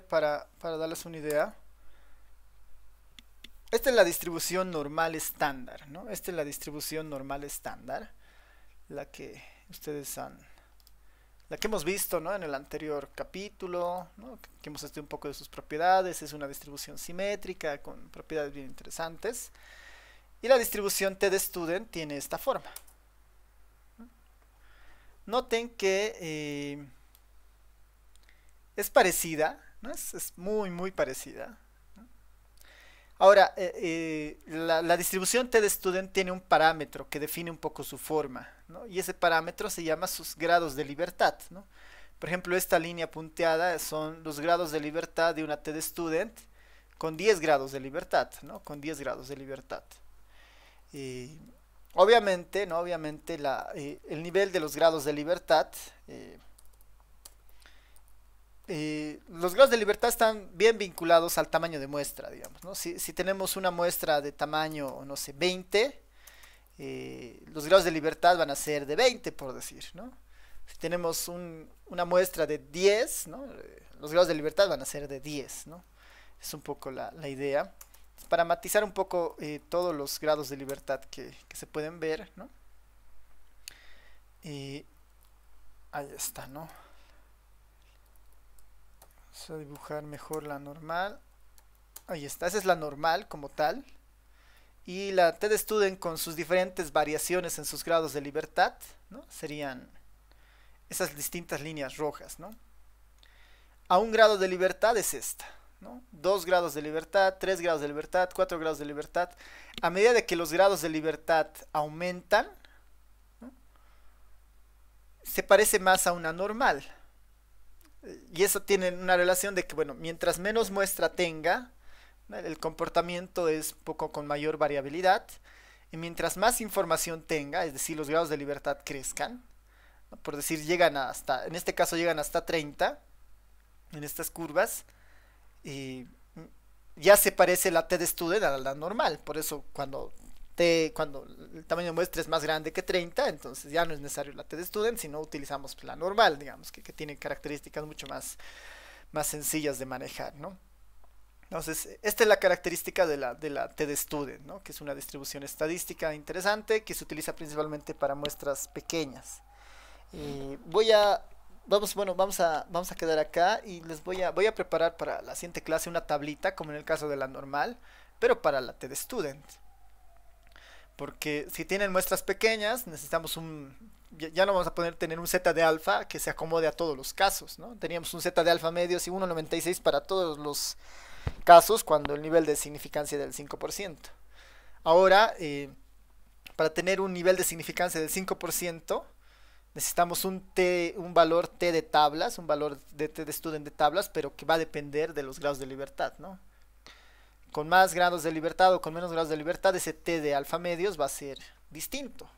para, darles una idea. Esta es la distribución normal estándar, ¿no? Esta es la distribución normal estándar, la que ustedes han, la que hemos visto, En el anterior capítulo, Que hemos estudiado un poco de sus propiedades, es una distribución simétrica con propiedades bien interesantes. Y la distribución T de student tiene esta forma. Noten que eh, es parecida es, muy, muy parecida. Ahora, eh, eh, la, la, distribución de student tiene un parámetro que define un poco su forma, y ese parámetro se llama sus grados de libertad. Por ejemplo, esta línea punteada son los grados de libertad de una TED-Student con 10 grados de libertad, con 10 grados de libertad. obviamente, ¿no? obviamente eh, el nivel de los grados de libertad los grados de libertad están bien vinculados al tamaño de muestra, digamos. Si, tenemos una muestra de tamaño, no sé, 20, eh, los grados de libertad van a ser de 20, por decir. Si tenemos una muestra de 10, eh, los grados de libertad van a ser de 10. Es un poco la, idea. Para matizar un poco eh, todos los grados de libertad que, se pueden ver, ahí está, ¿no? Vamos a dibujar mejor la normal. Ahí está, esa es la normal como tal. Y la TED Student con sus diferentes variaciones en sus grados de libertad, ¿no? Serían esas distintas líneas rojas, ¿no? A un grado de libertad es esta, ¿no? Dos grados de libertad, tres grados de libertad, cuatro grados de libertad. A medida de que los grados de libertad aumentan, se parece más a una normal, y eso tiene una relación de que, bueno, mientras menos muestra tenga, el comportamiento es un poco con mayor variabilidad. Y mientras más información tenga, es decir, los grados de libertad crezcan, por decir, llegan hasta, en este caso llegan hasta 30, en estas curvas, y ya se parece la T de student a la normal. Por eso cuando cuando el tamaño de muestra es más grande que 30, entonces ya no es necesario la TED Student, sino utilizamos la normal, digamos, que, que tiene características mucho más, más sencillas de manejar, Entonces, esta es la característica de la, de la TED Student, que es una distribución estadística interesante que se utiliza principalmente para muestras pequeñas. Eh, voy a, vamos, bueno, vamos a, vamos a quedar acá y les voy a, voy a preparar para la siguiente clase una tablita, como en el caso de la normal, pero para la TED Student. Porque si tienen muestras pequeñas, necesitamos un... Ya no vamos a poder tener un Z de alfa que se acomode a todos los casos, ¿no? Teníamos un Z de alfa medios y 1,96 para todos los casos cuando el nivel de significancia es del 5%. Ahora, eh, para tener un nivel de significancia del 5%, necesitamos un, t, un valor T de tablas, un valor de T de student de tablas, pero que va a depender de los grados de libertad, ¿no? con más grados de libertad o con menos grados de libertad, ese T de alfa medios va a ser distinto.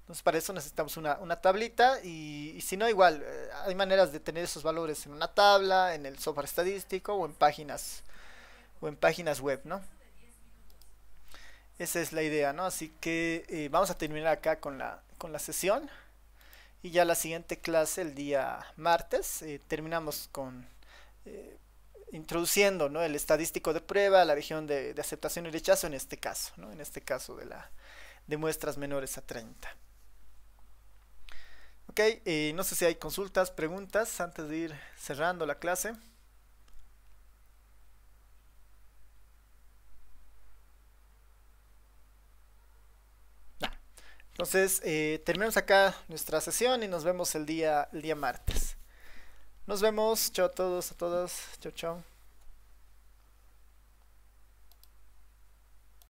Entonces para eso necesitamos una, tablita y, si no igual, eh, hay maneras de tener esos valores en una tabla, en el software estadístico o en páginas o en páginas web, ¿no? Esa es la idea, ¿no? Así que eh, vamos a terminar acá con la, con la sesión y ya la siguiente clase el día martes eh, terminamos con introduciendo el estadístico de prueba la región de, aceptación y rechazo en este caso, ¿no? en este caso de, la, de muestras menores a 30. no sé si hay consultas, preguntas antes de ir cerrando la clase. Entonces, eh, terminamos acá nuestra sesión y nos vemos el día, el día martes. Nos vemos. Chao a todos, a todas. Chao, chao.